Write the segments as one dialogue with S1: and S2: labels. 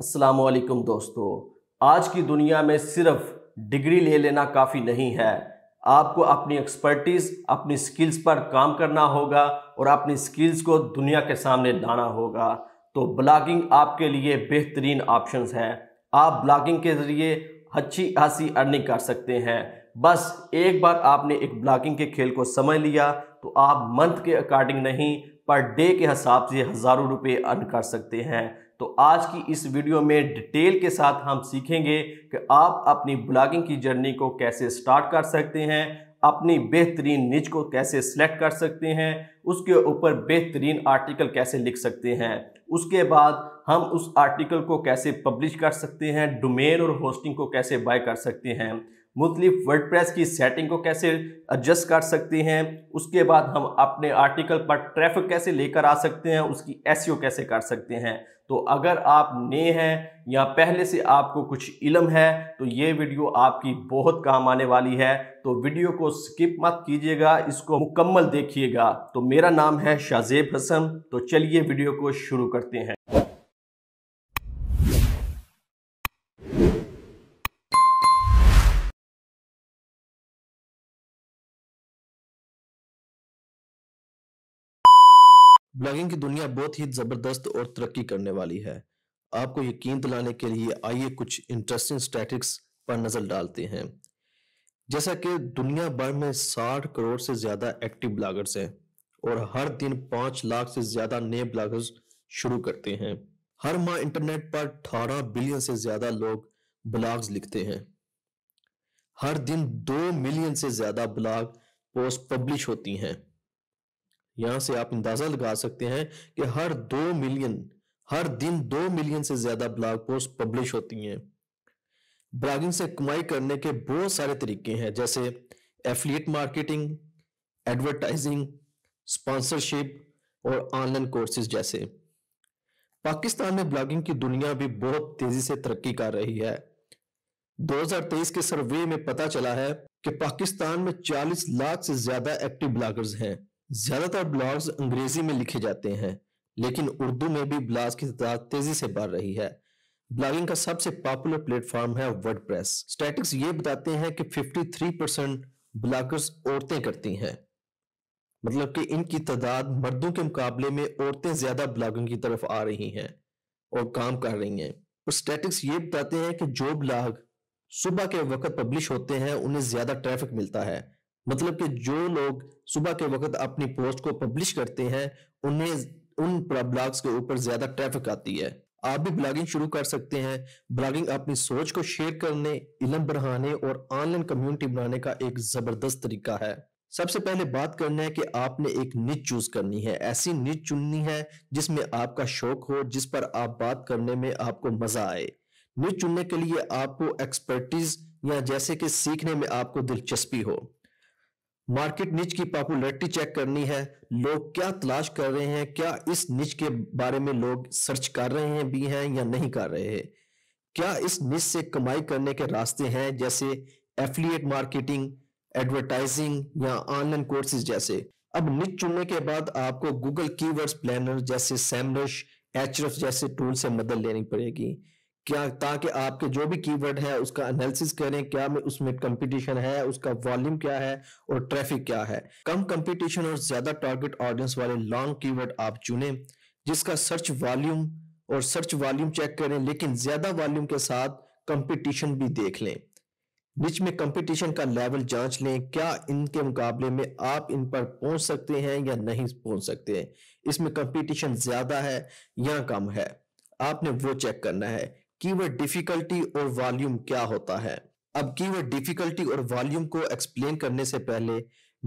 S1: असलकुम दोस्तों आज की दुनिया में सिर्फ डिग्री ले लेना काफ़ी नहीं है आपको अपनी एक्सपर्टीज़ अपनी स्किल्स पर काम करना होगा और अपनी स्किल्स को दुनिया के सामने लाना होगा तो ब्लॉगिंग आपके लिए बेहतरीन ऑप्शन है आप ब्लॉगिंग के ज़रिए अच्छी खासी अर्निंग कर सकते हैं बस एक बार आपने एक ब्लॉगिंग के खेल को समझ लिया तो आप मंथ के अकॉर्डिंग नहीं पर डे के हिसाब से हज़ारों रुपये अर्न कर सकते हैं तो आज की इस वीडियो में डिटेल के साथ हम सीखेंगे कि आप अपनी ब्लॉगिंग की जर्नी को कैसे स्टार्ट कर सकते हैं अपनी बेहतरीन निज को कैसे सिलेक्ट कर सकते हैं उसके ऊपर बेहतरीन आर्टिकल कैसे लिख सकते हैं उसके बाद हम उस आर्टिकल को कैसे पब्लिश कर सकते हैं डोमेन और होस्टिंग को कैसे बाय कर सकते हैं मुख्तलिफ प्रेस की सेटिंग को कैसे एडजस्ट कर सकते हैं उसके बाद हम अपने आर्टिकल पर ट्रैफिक कैसे लेकर आ सकते हैं उसकी एस e कैसे कर सकते हैं तो अगर आप नए हैं या पहले से आपको कुछ इलम है तो ये वीडियो आपकी बहुत काम आने वाली है तो वीडियो को स्किप मत कीजिएगा इसको मुकम्मल देखिएगा तो मेरा नाम है शाजेब हसन तो चलिए वीडियो को शुरू करते हैं
S2: ब्लॉगिंग की दुनिया बहुत ही जबरदस्त और तरक्की करने वाली है आपको यकीन दिलाने के लिए आइए कुछ इंटरेस्टिंग स्टैटिक्स पर नजर डालते हैं जैसा कि दुनिया भर में 60 करोड़ से ज्यादा एक्टिव ब्लॉगर्स हैं और हर दिन 5 लाख से ज्यादा नए ब्लॉगर्स शुरू करते हैं हर माह इंटरनेट पर 18 बिलियन से ज्यादा लोग ब्लॉग्स लिखते हैं हर दिन दो मिलियन से ज्यादा ब्लॉग पोस्ट पब्लिश होती हैं यहां से आप अंदाजा लगा सकते हैं कि हर दो मिलियन हर दिन दो मिलियन से ज्यादा ब्लॉग पोस्ट पब्लिश होती हैं ब्लॉगिंग से कमाई करने के बहुत सारे तरीके हैं जैसे एफिलिएट मार्केटिंग एडवर्टाइजिंग स्पॉन्सरशिप और ऑनलाइन कोर्सेज जैसे पाकिस्तान में ब्लॉगिंग की दुनिया भी बहुत तेजी से तरक्की कर रही है 2023 के सर्वे में पता चला है कि पाकिस्तान में 40 लाख से ज्यादा एक्टिव ब्लॉगर्स हैं ज्यादातर ब्लॉग्स अंग्रेजी में लिखे जाते हैं लेकिन उर्दू में भी ब्लॉग्स की तादाद तेजी से बढ़ रही है ब्लॉगिंग का सबसे पॉपुलर प्लेटफॉर्म है वर्ड स्टैटिक्स ये बताते हैं कि 53 परसेंट ब्लॉगर्स औरतें करती हैं मतलब कि इनकी तादाद मर्दों के मुकाबले में औरतें ज्यादा ब्लॉगिंग की तरफ आ रही हैं और काम कर रही हैं और तो स्टैटिक्स ये बताते हैं कि जो ब्लॉग सुबह के वक्त पब्लिश होते हैं उन्हें ज्यादा ट्रैफिक मिलता है मतलब कि जो लोग सुबह के वक्त अपनी पोस्ट को पब्लिश करते हैं उन्हें उन ब्लॉग्स के ऊपर ज्यादा ट्रैफिक आती है आप भी ब्लॉगिंग शुरू कर सकते हैं ब्लॉगिंग अपनी सोच को शेयर करने इलम बढ़ाने और ऑनलाइन कम्युनिटी बनाने का एक जबरदस्त तरीका है सबसे पहले बात करना है कि आपने एक निच चूज करनी है ऐसी निच चुननी है जिसमें आपका शौक हो जिस पर आप बात करने में आपको मजा आए निच चुनने के लिए आपको एक्सपर्टीज या जैसे कि सीखने में आपको दिलचस्पी हो मार्केट निच की पॉपुलैरिटी चेक करनी है लोग क्या तलाश कर रहे हैं क्या इस निच के बारे में लोग सर्च कर रहे हैं भी हैं या नहीं कर रहे हैं क्या इस निच से कमाई करने के रास्ते हैं जैसे एफिलिएट मार्केटिंग एडवर्टाइजिंग या ऑनलाइन कोर्सेज जैसे अब निच चुनने के बाद आपको गूगल कीवर्ड्स प्लानर जैसे सैमरश एचरफ जैसे टूल से मदद लेनी पड़ेगी क्या ताकि आपके जो भी कीवर्ड है उसका एनालिसिस करें क्या में उसमें कंपटीशन है उसका वॉल्यूम क्या है और ट्रैफिक क्या है कम कंपटीशन और ज्यादा टारगेट ऑडियंस वाले लॉन्ग कीवर्ड आप चुने जिसका सर्च वॉल्यूम और सर्च वॉल्यूम चेक करें लेकिन ज्यादा वॉल्यूम के साथ कंपटीशन भी देख लें निच में कंपटीशन का लेवल जांच लें क्या इनके मुकाबले में आप इन पर पहुंच सकते हैं या नहीं पहुंच सकते हैं इसमें कंपटीशन ज्यादा है या कम है आपने वो चेक करना है कीवर्ड डिफिकल्टी और वॉल्यूम क्या होता है अब कीवर्ड डिफिकल्टी और वॉल्यूम को एक्सप्लेन करने से पहले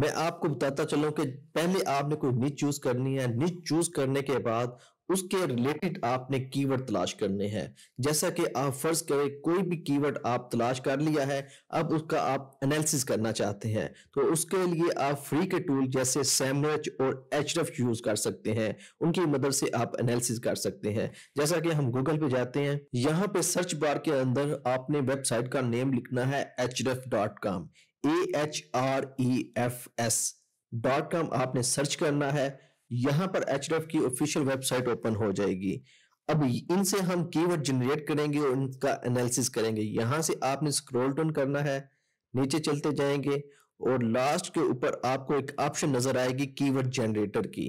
S2: मैं आपको बताता चलूं कि पहले आपने कोई निच चूज करनी है निच चूज करने के बाद उसके रिलेटेड आपने कीवर्ड तलाश करने हैं जैसा कि आप फर्ज करें कोई भी कीवर्ड आप तलाश कर लिया है अब उसका आप एनालिसिस करना चाहते हैं तो उसके लिए आप फ्री के टूल जैसे सैमरच और एच यूज कर सकते हैं उनकी मदद से आप एनालिसिस कर सकते हैं जैसा कि हम गूगल पे जाते हैं यहाँ पे सर्च बार के अंदर आपने वेबसाइट का नेम लिखना है H dot com A H R E F S dot com आपने सर्च करना है यहां पर एच की ऑफिशियल वेबसाइट ओपन हो जाएगी अब इनसे हम कीवर्ड जनरेट करेंगे और इनका एनालिसिस करेंगे यहां से आपने स्क्रॉल डाउन करना है नीचे चलते जाएंगे और लास्ट के ऊपर आपको एक ऑप्शन नजर आएगी कीवर्ड जनरेटर की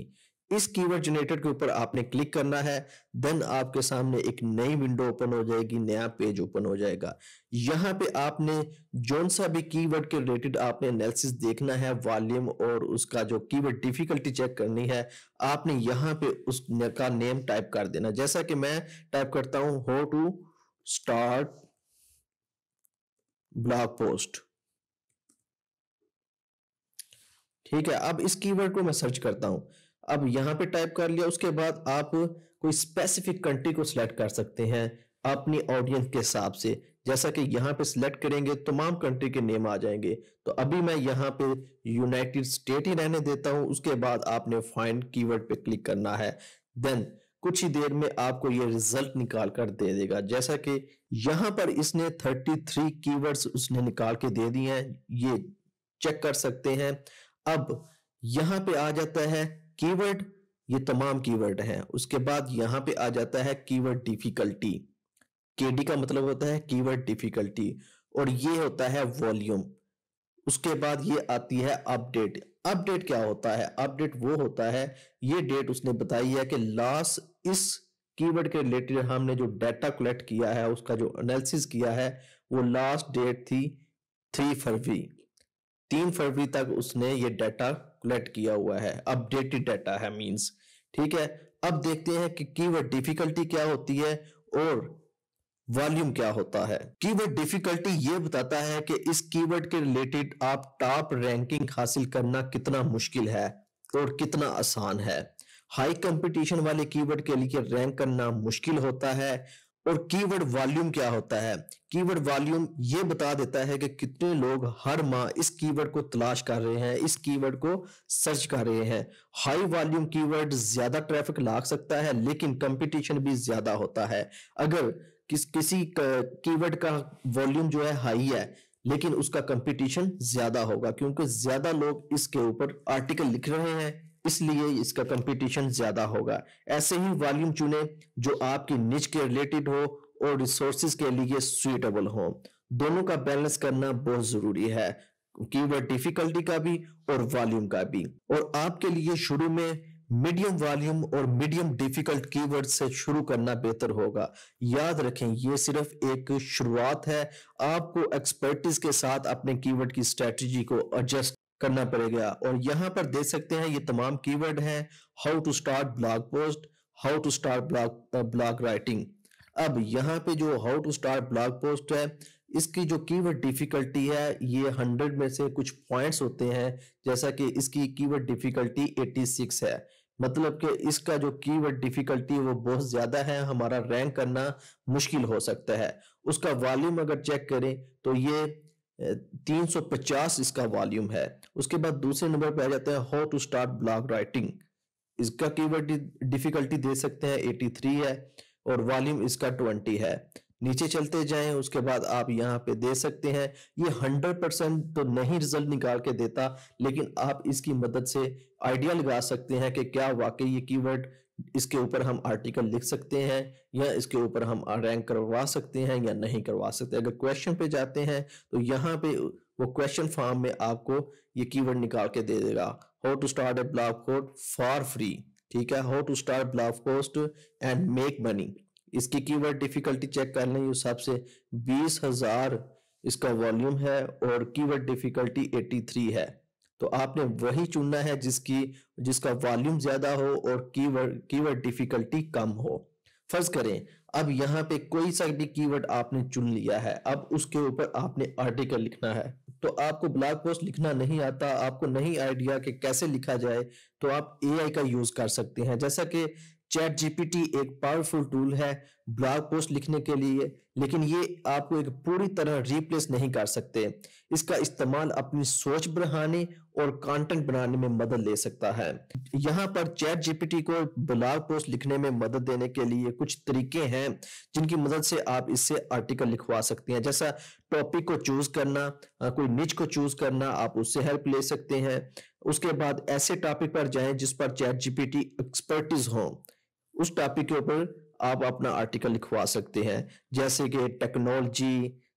S2: इस कीवर्ड जनरेटर के ऊपर आपने क्लिक करना है देन आपके सामने एक नई विंडो ओपन हो जाएगी नया पेज ओपन हो जाएगा यहाँ पे आपने जोन सा भी कीवर्ड के रिलेटेड आपने एनालिसिस देखना है वॉल्यूम और उसका जो कीवर्ड डिफिकल्टी चेक करनी है आपने यहाँ पे का नेम टाइप कर देना जैसा कि मैं टाइप करता हूं हो टू स्टार्ट ब्लॉग पोस्ट ठीक है अब इस कीवर्ड को मैं सर्च करता हूं अब यहाँ पे टाइप कर लिया उसके बाद आप कोई स्पेसिफिक कंट्री को सिलेक्ट कर सकते हैं अपनी ऑडियंस के हिसाब से जैसा कि यहाँ पे सिलेक्ट करेंगे तमाम कंट्री के नेम आ जाएंगे तो अभी मैं यहाँ पे यूनाइटेड स्टेट ही रहने देता हूँ उसके बाद आपने फाइंड कीवर्ड पे क्लिक करना है देन कुछ ही देर में आपको ये रिजल्ट निकाल कर दे देगा जैसा कि यहाँ पर इसने 33 कीवर्ड्स उसने निकाल के दे दिए हैं ये चेक कर सकते हैं अब यहाँ पे आ जाता है कीवर्ड ये तमाम कीवर्ड हैं उसके बाद यहाँ पे आ जाता है कीवर्ड डिफिकल्टी केडी का मतलब होता है कीवर्ड डिफिकल्टी और ये होता है वॉल्यूम उसके बाद ये आती है अपडेट अपडेट क्या होता है अपडेट वो होता है ये डेट उसने बताई है कि लास्ट इस कीवर्ड के रिलेटेड हमने जो डाटा कलेक्ट किया है उसका जो एनालिसिस किया है वो लास्ट डेट थी थ्री फरवरी तीन फरवरी तक उसने ये डाटा कलेक्ट किया हुआ है अपडेटेड डाटा है मीन्स ठीक है अब देखते हैं कि कीवर्ड डिफिकल्टी क्या होती है और वॉल्यूम क्या होता है कीवर्ड डिफिकल्टी ये बताता है कि इस कीवर्ड के रिलेटेड आप टॉप रैंकिंग हासिल करना कितना मुश्किल है और कितना आसान है हाई कंपटीशन वाले कीवर्ड के लिए रैंक करना मुश्किल होता है और कीवर्ड वॉल्यूम क्या होता है कीवर्ड वॉल्यूम ये बता देता है कि कितने लोग हर माह इस कीवर्ड को तलाश कर रहे हैं इस कीवर्ड को सर्च कर रहे हैं हाई वॉल्यूम कीवर्ड ज्यादा ट्रैफिक ला सकता है लेकिन कंपटीशन भी ज्यादा होता है अगर किस किसी कीवर्ड का वॉल्यूम जो है हाई है लेकिन उसका कंपटीशन ज्यादा होगा क्योंकि ज्यादा लोग इसके ऊपर आर्टिकल लिख रहे हैं इसलिए इसका कंपटीशन ज्यादा होगा ऐसे ही वॉल्यूम चुने जो आपकी निच के रिलेटेड हो और रिसोर्सिस के लिए सुइटेबल हो दोनों का बैलेंस करना बहुत जरूरी है कीवर्ड डिफिकल्टी का भी और वॉल्यूम का भी और आपके लिए शुरू में मीडियम वॉल्यूम और मीडियम डिफिकल्ट कीवर्ड से शुरू करना बेहतर होगा याद रखें ये सिर्फ एक शुरुआत है आपको एक्सपर्टिस के साथ अपने कीवर्ड की स्ट्रेटजी को एडजस्ट करना पड़ेगा और यहाँ पर देख सकते हैं ये तमाम कीवर्ड हैं how to start blog post how to start blog blog writing अब यहाँ पे जो how to start blog post है इसकी जो कीवर्ड डिफिकल्टी है ये हंड्रेड में से कुछ पॉइंट्स होते हैं जैसा कि इसकी कीवर्ड डिफिकल्टी सिक्स है मतलब कि इसका जो कीवर्ड डिफिकल्टी वो बहुत ज्यादा है हमारा रैंक करना मुश्किल हो सकता है उसका वॉल्यूम अगर चेक करें तो ये 350 इसका वॉल्यूम है उसके बाद दूसरे नंबर पे आ जाता है how to start blog writing इसका कीवर्ड डिफिकल्टी दे सकते हैं 83 है और वॉल्यूम इसका 20 है नीचे चलते जाएं उसके बाद आप यहाँ पे दे सकते हैं ये 100 परसेंट तो नहीं रिजल्ट निकाल के देता लेकिन आप इसकी मदद से आइडिया लगा सकते हैं कि क्या वाकई ये कीवर्ड इसके ऊपर हम आर्टिकल लिख सकते हैं या इसके ऊपर हम रैंक करवा सकते हैं या नहीं करवा सकते अगर क्वेश्चन पे जाते हैं तो यहाँ पे वो क्वेश्चन फॉर्म में आपको ये कीवर्ड निकाल के दे देगा how to start a blog code for free ठीक है how to start blog post and make money इसकी कीवर्ड डिफिकल्टी चेक कर लें हिसाब से बीस हजार इसका वॉल्यूम है और कीवर्ड डिफिकल्टी 83 है तो आपने वही चुनना है जिसकी जिसका वॉल्यूम ज्यादा हो और कीवर्ड कीवर्ड डिफिकल्टी कम हो फर्ज करें अब यहाँ पे कोई सा भी कीवर्ड आपने चुन लिया है अब उसके ऊपर आपने आर्टिकल लिखना है तो आपको ब्लॉग पोस्ट लिखना नहीं आता आपको नहीं आइडिया कि कैसे लिखा जाए तो आप एआई का यूज कर सकते हैं जैसा कि चैट जीपीटी एक पावरफुल टूल है ब्लॉग पोस्ट लिखने के लिए लेकिन ये आपको एक पूरी तरह रिप्लेस नहीं कर सकते इसका इस्तेमाल अपनी सोच बढ़ाने और कंटेंट बनाने में मदद ले सकता है यहाँ पर चैट जीपीटी को ब्लॉग पोस्ट लिखने में मदद देने के लिए कुछ तरीके हैं जिनकी मदद से आप इससे आर्टिकल लिखवा सकते हैं जैसा टॉपिक को चूज करना कोई निच को चूज करना आप उससे हेल्प ले सकते हैं उसके बाद ऐसे टॉपिक पर जाए जिस पर चैट जीपीटी एक्सपर्टिज हो उस टॉपिक के ऊपर आप अपना आर्टिकल लिखवा सकते हैं जैसे कि टेक्नोलॉजी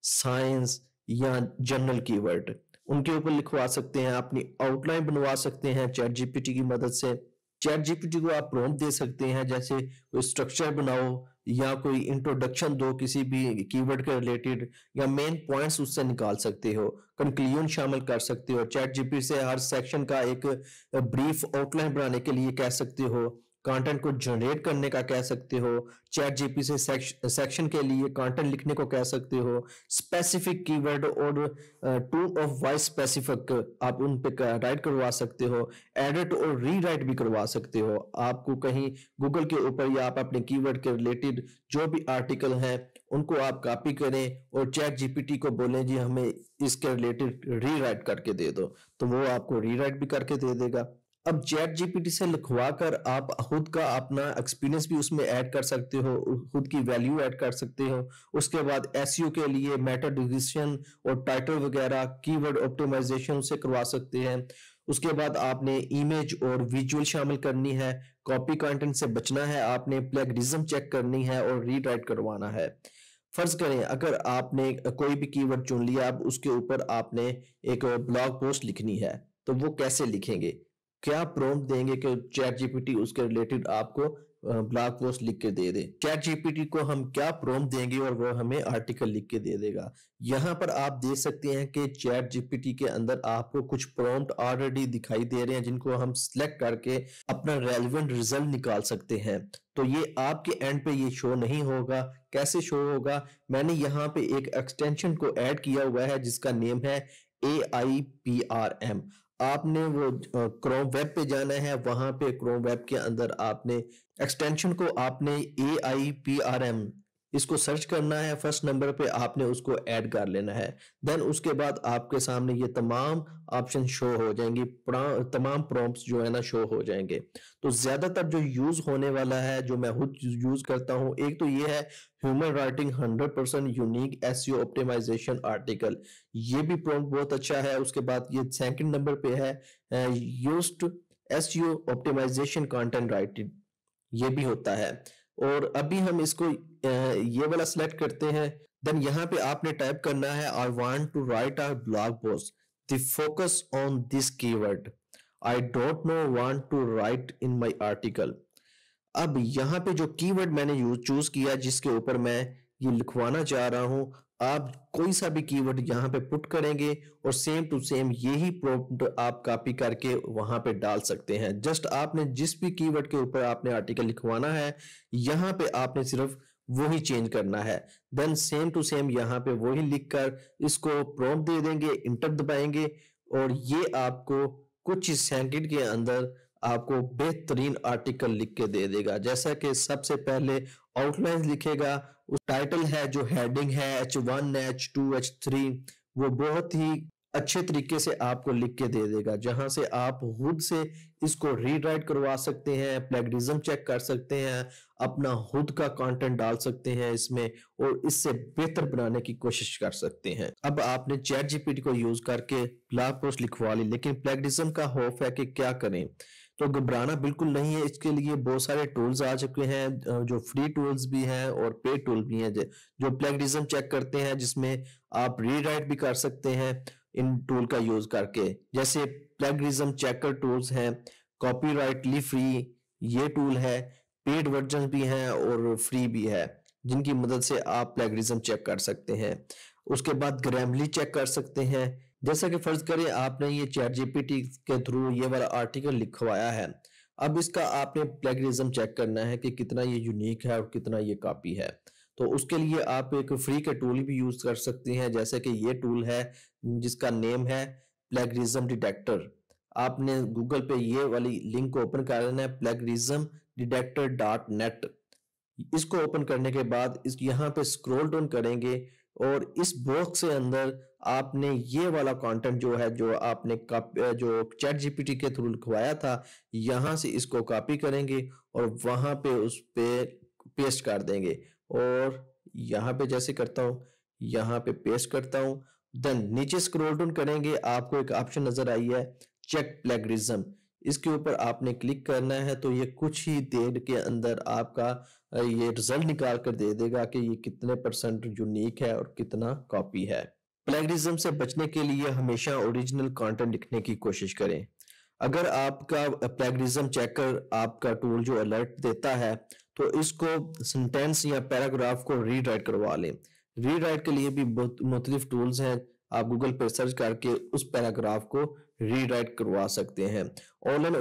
S2: साइंस या जनरल कीवर्ड उनके ऊपर लिखवा सकते हैं अपनी आउटलाइन बनवा सकते हैं चैट जीपीटी की मदद से चैट जीपीटी को आप प्रोम दे सकते हैं जैसे कोई स्ट्रक्चर बनाओ या कोई इंट्रोडक्शन दो किसी भी कीवर्ड के रिलेटेड या मेन पॉइंट्स उससे निकाल सकते हो कंक्लूजन शामिल कर सकते हो चैट जीपी से हर सेक्शन का एक ब्रीफ आउटलाइन बनाने के लिए कह सकते हो कंटेंट को जनरेट करने का कह सकते हो चैट जीपी से सेक्शन के लिए कंटेंट लिखने को कह सकते हो स्पेसिफिक कीवर्ड और टू ऑफ वॉइस स्पेसिफिक आप उन पे राइट करवा सकते हो एडिट और रीराइट भी करवा सकते हो आपको कहीं गूगल के ऊपर या आप अपने कीवर्ड के रिलेटेड जो भी आर्टिकल है उनको आप कॉपी करें और चैट जीपीटी को बोलें जी हमें इसके रिलेटेड रीराइट करके दे दो तो वो आपको रीराइट भी करके दे देगा अब चैट जीपीटी से लिखवा कर आप खुद का अपना एक्सपीरियंस भी उसमें ऐड कर सकते हो खुद की वैल्यू ऐड कर सकते हो उसके बाद एस e के लिए मैटर डिजिशन और टाइटल वगैरह कीवर्ड ऑप्टिमाइजेशन से करवा सकते हैं उसके बाद आपने इमेज और विजुअल शामिल करनी है कॉपी कंटेंट से बचना है आपने प्लेगरिज्म चेक करनी है और रीटाइट करवाना है फर्ज करें अगर आपने कोई भी कीवर्ड चुन लिया अब उसके ऊपर आपने एक ब्लॉग पोस्ट लिखनी है तो वो कैसे लिखेंगे क्या प्रॉम्प्ट देंगे कि चैट जीपीटी उसके रिलेटेड आपको ब्लॉग पोस्ट लिख के दे दे चैट जीपीटी को हम क्या प्रॉम्प्ट देंगे और वो हमें आर्टिकल लिख के दे देगा यहाँ पर आप देख सकते हैं कि चैट जीपीटी के अंदर आपको कुछ प्रॉम्प्ट ऑलरेडी दिखाई दे रहे हैं जिनको हम सिलेक्ट करके अपना रेलिवेंट रिजल्ट निकाल सकते हैं तो ये आपके एंड पे ये शो नहीं होगा कैसे शो होगा मैंने यहाँ पे एक एक्सटेंशन को एड किया हुआ है जिसका नेम है A I P R M आपने वो क्रोम वेब पे जाना है वहां पे क्रोम वेब के अंदर आपने एक्सटेंशन को आपने A I P R M इसको सर्च करना है फर्स्ट नंबर पे आपने उसको ऐड कर लेना है देन उसके बाद आपके सामने ये तमाम ऑप्शन शो हो जाएंगे तमाम प्रॉम्प्ट्स जो है ना शो हो जाएंगे तो ज्यादातर जो यूज होने वाला है जो मैं खुद यूज करता हूँ एक तो ये है human writing 100 percent unique SEO optimization article ये भी प्रॉम्प्ट बहुत अच्छा है उसके बाद ये सेकेंड नंबर पे है used SEO optimization content writing ये भी होता है और अभी हम इसको ये वाला सिलेक्ट करते हैं देन यहाँ पे आपने टाइप करना है I want to write our blog post the focus on this word I don't know want to write in my article अब यहाँ पे जो कीवर्ड मैंने चूज किया जिसके ऊपर मैं ये लिखवाना चाह रहा हूँ आप कोई सा भी कीवर्ड यहां पे पुट करेंगे और सेम टू सेम यही प्रॉम्प्ट आप कॉपी करके वहां पे डाल सकते हैं जस्ट आपने जिस भी कीवर्ड के ऊपर आपने आर्टिकल लिखवाना है यहां पे आपने सिर्फ वही चेंज करना है देन सेम टू सेम यहाँ पे वही लिखकर इसको प्रॉम्प्ट दे देंगे इंटर दबाएंगे और ये आपको कुछ सेकेंड के अंदर आपको बेहतरीन आर्टिकल लिख के दे देगा जैसा कि सबसे पहले आउटलाइन लिखेगा उस टाइटल है जो हेडिंग है H one H two H three वो बहुत ही अच्छे तरीके से आपको लिख के दे देगा जहां से आप खुद से इसको रीड राइट करवा सकते हैं प्लेगरिज्म चेक कर सकते हैं अपना खुद का कंटेंट डाल सकते हैं इसमें और इससे बेहतर बनाने की कोशिश कर सकते हैं अब आपने चैट जीपीटी को यूज करके ब्लॉग पोस्ट लिखवा ली लेकिन प्लेगरिज्म का होप है कि क्या करें तो घबराना बिल्कुल नहीं है इसके लिए बहुत सारे टूल्स आ चुके हैं जो फ्री टूल्स भी हैं और पेड टूल भी हैं जो प्लेगरिज्म चेक करते हैं जिसमें आप रीराइट भी कर सकते हैं इन टूल का यूज करके जैसे प्लेगरिज्म चेकर टूल्स हैं राइटली फ्री ये टूल है पेड वर्जन भी हैं और फ्री भी है जिनकी मदद से आप प्लेगरिज्म चेक कर सकते हैं उसके बाद ग्रैमली चेक कर सकते हैं जैसा कि फर्ज करें आपने ये चैट जीपीटी के थ्रू ये वाला आर्टिकल लिखवाया है अब इसका आपने प्लेगरिज्म चेक करना है कि कितना ये यूनिक है और कितना ये कॉपी है तो उसके लिए आप एक फ्री का टूल भी यूज कर सकते हैं जैसे कि ये टूल है जिसका नेम है प्लेगरिज्म डिटेक्टर आपने गूगल पे ये वाली लिंक को ओपन कर लेना है प्लेगरिज्म डिटेक्टर डॉट नेट इसको ओपन करने के बाद इस यहाँ पे स्क्रोल डाउन करेंगे और इस बॉक्स के अंदर आपने ये वाला कंटेंट जो है जो आपने जो चैट जीपीटी के थ्रू लिखवाया था यहाँ से इसको कॉपी करेंगे और वहां पे उस पर पे पेस्ट कर देंगे और यहाँ पे जैसे करता हूँ यहाँ पे पेस्ट करता हूँ देन नीचे स्क्रॉल डाउन करेंगे आपको एक ऑप्शन नजर आई है चेक प्लेगरिज्म इसके ऊपर आपने क्लिक करना है तो ये कुछ ही देर के अंदर आपका ये रिजल्ट निकाल कर दे देगा कि ये कितने परसेंट यूनिक है और कितना कॉपी है प्लेगरिज्म से बचने के लिए हमेशा ओरिजिनल कंटेंट लिखने की कोशिश करें अगर आपका प्लेगरिज्म चेकर आपका टूल जो अलर्ट देता है तो इसको सेंटेंस या पैराग्राफ को रीराइट करवा लें रीराइट के लिए भी मुख्तलिफ टूल्स हैं आप गूगल पर सर्च करके उस पैराग्राफ को रीराइट करवा सकते हैं ऑनलाइन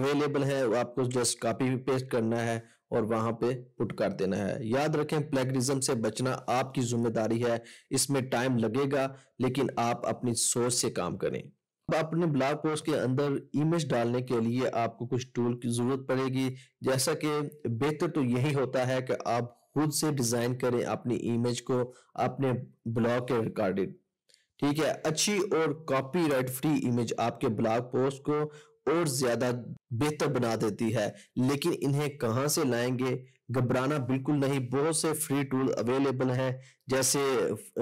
S2: अवेलेबल है आपको जस्ट कॉपी पेस्ट करना है और वहां पे पुट कर देना है याद रखें प्लेगरिज्म से बचना आपकी जिम्मेदारी है इसमें टाइम लगेगा लेकिन आप अपनी सोच से काम करें अब अपने ब्लॉग पोस्ट के अंदर इमेज डालने के लिए आपको कुछ टूल की जरूरत पड़ेगी जैसा कि बेहतर तो यही होता है कि आप खुद से डिजाइन करें अपनी इमेज को अपने ब्लॉग के रिकॉर्डेड ठीक है अच्छी और कॉपीराइट फ्री इमेज आपके ब्लॉग पोस्ट को और ज्यादा बेहतर बना देती है लेकिन इन्हें कहाँ से लाएंगे घबराना बिल्कुल नहीं बहुत से फ्री टूल अवेलेबल हैं जैसे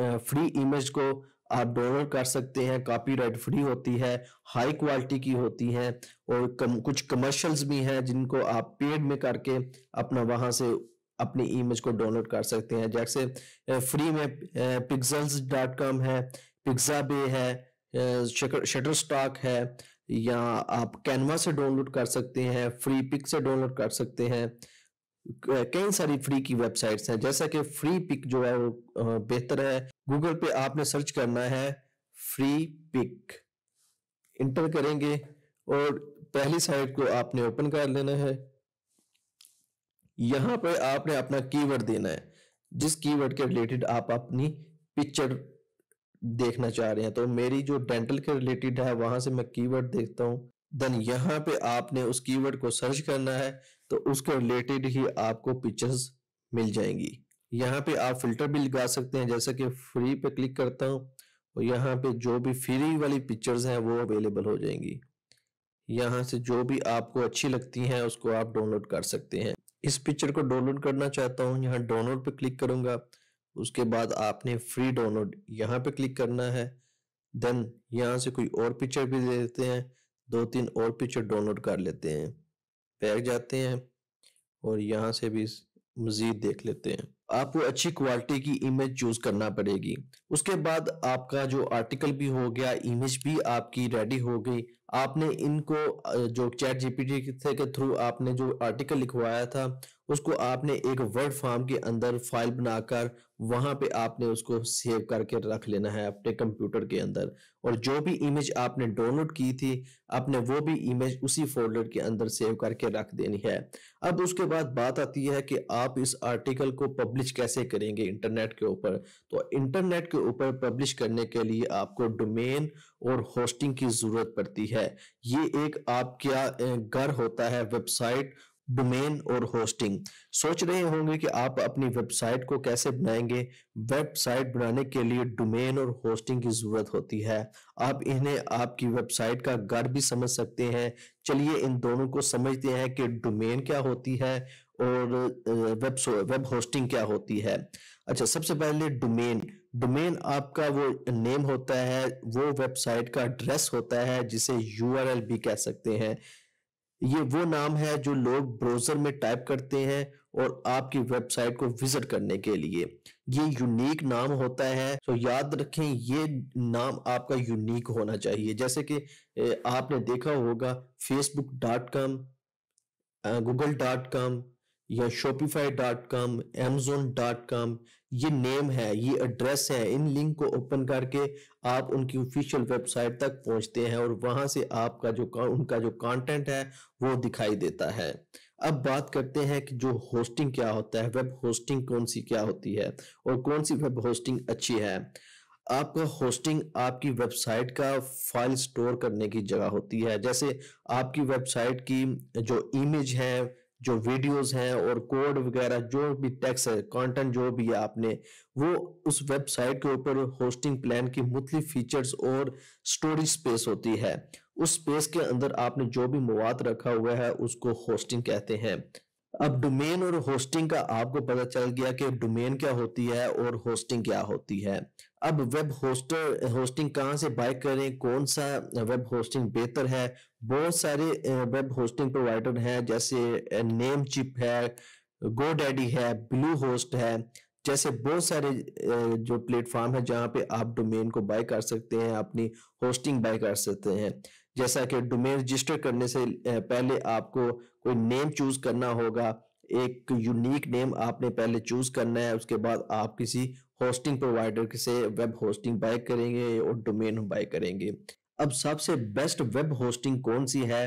S2: फ्री इमेज को आप डाउनलोड कर सकते हैं कॉपीराइट फ्री होती है हाई क्वालिटी की होती है और कम, कुछ कमर्शियल्स भी हैं जिनको आप पेड में करके अपना वहां से अपनी इमेज को डाउनलोड कर सकते हैं जैसे फ्री में पिक्सल्स डॉट कॉम है पिज्जा बे है शटर स्टॉक है या आप कैनवा से डाउनलोड कर सकते हैं फ्री पिक से डाउनलोड कर सकते हैं कई सारी फ्री की वेबसाइट्स हैं जैसा कि फ्री पिक जो है वो बेहतर है गूगल पे आपने सर्च करना है फ्री पिक इंटर करेंगे और पहली साइट को आपने ओपन कर लेना है यहाँ पर आपने अपना कीवर्ड देना है जिस कीवर्ड के रिलेटेड आप अपनी पिक्चर देखना चाह रहे हैं तो मेरी जो डेंटल के रिलेटेड है वहां से मैं कीवर्ड देखता हूँ देन यहाँ पे आपने उस कीवर्ड को सर्च करना है तो उसके रिलेटेड ही आपको पिक्चर्स मिल जाएंगी यहाँ पे आप फिल्टर भी लगा सकते हैं जैसा कि फ्री पे क्लिक करता हूँ और यहाँ पे जो भी फ्री वाली पिक्चर्स हैं वो अवेलेबल हो जाएंगी यहाँ से जो भी आपको अच्छी लगती हैं उसको आप डाउनलोड कर सकते हैं इस पिक्चर को डाउनलोड करना चाहता हूँ यहाँ डाउनलोड पे क्लिक करूंगा उसके बाद आपने फ्री डाउनलोड यहाँ पे क्लिक करना है देन यहाँ से कोई और पिक्चर भी दे देते हैं दो तीन और पिक्चर डाउनलोड कर लेते हैं बैग जाते हैं और यहाँ से भी मज़ीद देख लेते हैं आपको अच्छी क्वालिटी की इमेज चूज करना पड़ेगी उसके बाद आपका जो आर्टिकल भी हो गया इमेज भी आपकी रेडी हो गई आपने इनको जो चैट जीपीटी के थ्रू आपने जो आर्टिकल लिखवाया था उसको आपने एक वर्ड फॉर्म के अंदर फाइल बनाकर वहां पे आपने उसको सेव करके रख लेना है अपने कंप्यूटर के अंदर और जो भी इमेज आपने डाउनलोड की थी आपने वो भी इमेज उसी फोल्डर के अंदर सेव करके रख देनी है अब उसके बाद बात आती है कि आप इस आर्टिकल को पब्लिक पब्लिश कैसे करेंगे इंटरनेट के ऊपर तो इंटरनेट के ऊपर पब्लिश करने के लिए आपको डोमेन और होस्टिंग की जरूरत पड़ती है ये एक आपका घर होता है वेबसाइट डोमेन और होस्टिंग सोच रहे होंगे कि आप अपनी वेबसाइट को कैसे बनाएंगे वेबसाइट बनाने के लिए डोमेन और होस्टिंग की जरूरत होती है आप इन्हें आपकी वेबसाइट का गढ़ भी समझ सकते हैं चलिए इन दोनों को समझते हैं कि डोमेन क्या होती है और वेब वेब होस्टिंग क्या होती है अच्छा सबसे पहले डोमेन डोमेन आपका वो नेम होता है वो वेबसाइट का एड्रेस होता है जिसे यू भी कह सकते हैं ये वो नाम है जो लोग ब्राउजर में टाइप करते हैं और आपकी वेबसाइट को विजिट करने के लिए ये यूनिक नाम होता है तो याद रखें ये नाम आपका यूनिक होना चाहिए जैसे कि आपने देखा होगा facebook.com google.com या Shopify dot com Amazon dot com ये नेम है ये एड्रेस है इन लिंक को ओपन करके आप उनकी ऑफिशियल वेबसाइट तक पहुंचते हैं और वहां से आपका जो उनका जो कंटेंट है वो दिखाई देता है अब बात करते हैं कि जो होस्टिंग क्या होता है वेब होस्टिंग कौन सी क्या होती है और कौन सी वेब होस्टिंग अच्छी है आपका होस्टिंग आपकी वेबसाइट का फाइल स्टोर करने की जगह होती है जैसे आपकी वेबसाइट की जो इमेज है जो वीडियोस हैं और कोड वगैरह जो भी टैक्स है कंटेंट जो भी है आपने वो उस वेबसाइट के ऊपर होस्टिंग प्लान की मुख्तलि फीचर्स और स्टोरेज स्पेस होती है उस स्पेस के अंदर आपने जो भी मवाद रखा हुआ है उसको होस्टिंग कहते हैं अब डोमेन और होस्टिंग का आपको पता चल गया कि डोमेन क्या होती है और होस्टिंग क्या होती है अब वेब होस्टर होस्टिंग कहाँ से बाय करें कौन सा वेब होस्टिंग बेहतर है बहुत सारे वेब होस्टिंग प्रोवाइडर हैं जैसे नेम चिप है गो डैडी है ब्लू होस्ट है जैसे बहुत सारे जो प्लेटफॉर्म है जहाँ पे आप डोमेन को बाय कर सकते हैं अपनी होस्टिंग बाय कर सकते हैं जैसा कि डोमेन रजिस्टर करने से पहले आपको कोई नेम चूज करना होगा एक यूनिक नेम आपने पहले चूज करना है उसके बाद आप किसी होस्टिंग प्रोवाइडर से वेब होस्टिंग बाय करेंगे और डोमेन बाय करेंगे अब सबसे बेस्ट वेब होस्टिंग कौन सी है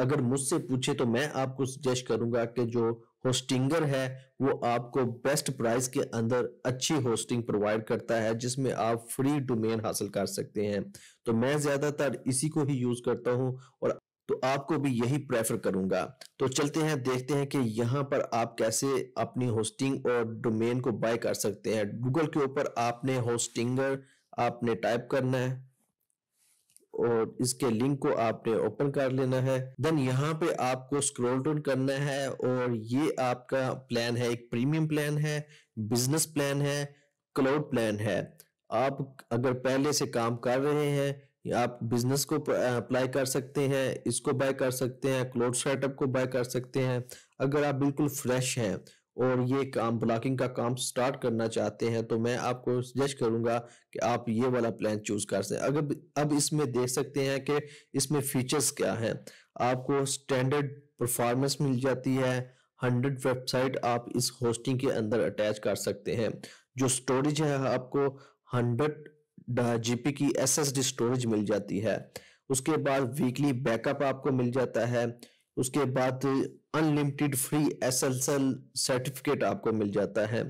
S2: अगर मुझसे पूछे तो मैं आपको सजेस्ट करूंगा कि जो होस्टिंगर है वो आपको बेस्ट प्राइस के अंदर अच्छी होस्टिंग प्रोवाइड करता है जिसमें आप फ्री डोमेन हासिल कर सकते हैं तो मैं ज्यादातर इसी को ही यूज करता हूँ और तो आपको भी यही प्रेफर करूंगा तो चलते हैं देखते हैं कि यहाँ पर आप कैसे अपनी होस्टिंग और डोमेन को बाय कर सकते हैं गूगल के ऊपर आपने होस्टिंगर आपने टाइप करना है और इसके लिंक को आपने ओपन कर लेना है देन यहाँ पे आपको स्क्रॉल डाउन करना है और ये आपका प्लान है एक प्रीमियम प्लान है बिजनेस प्लान है क्लाउड प्लान है आप अगर पहले से काम कर रहे हैं आप बिजनेस को अप्लाई कर सकते हैं इसको बाय कर सकते हैं क्लाउड स्टार्टअप को बाय कर सकते हैं अगर आप बिल्कुल फ्रेश हैं और ये काम ब्लॉकिंग का काम स्टार्ट करना चाहते हैं तो मैं आपको सजेस्ट करूंगा कि आप ये वाला प्लान चूज कर सकते अगर अब इसमें देख सकते हैं कि इसमें फीचर्स क्या हैं आपको स्टैंडर्ड परफॉर्मेंस मिल जाती है हंड्रेड वेबसाइट आप इस होस्टिंग के अंदर अटैच कर सकते हैं जो स्टोरेज है आपको हंड्रेड जीपी की एसएसडी स्टोरेज मिल जाती है उसके बाद वीकली बैकअप आपको मिल जाता है उसके बाद अनलिमिटेड फ्री एल सर्टिफिकेट आपको मिल जाता है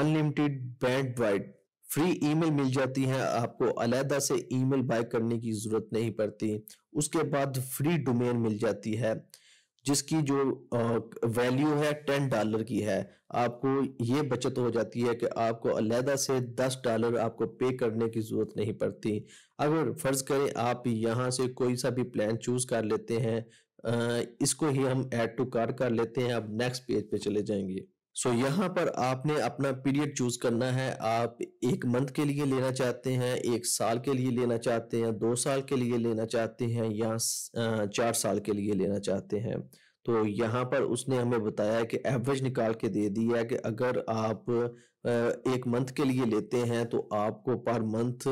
S2: unlimited bandwidth free email मिल जाती है आपको अलहदा से ईमेल बाय करने की जरूरत नहीं पड़ती उसके बाद फ्री डोमेन मिल जाती है जिसकी जो वैल्यू है टेन डॉलर की है आपको ये बचत हो जाती है कि आपको अलहदा से दस डॉलर आपको पे करने की ज़रूरत नहीं पड़ती अगर फ़र्ज़ करें आप यहाँ से कोई सा भी प्लान चूज़ कर लेते हैं इसको ही हम ऐड टू कार्ड कर लेते हैं अब नेक्स्ट पेज पे चले जाएंगे सो so, यहाँ पर आपने अपना पीरियड चूज करना है आप एक मंथ के लिए लेना चाहते हैं एक साल के लिए लेना चाहते हैं दो साल के लिए लेना चाहते हैं या चार साल के लिए लेना चाहते हैं तो यहाँ पर उसने हमें बताया कि एवरेज निकाल के दे दिया कि अगर आप एक मंथ के लिए लेते हैं तो आपको पर मंथ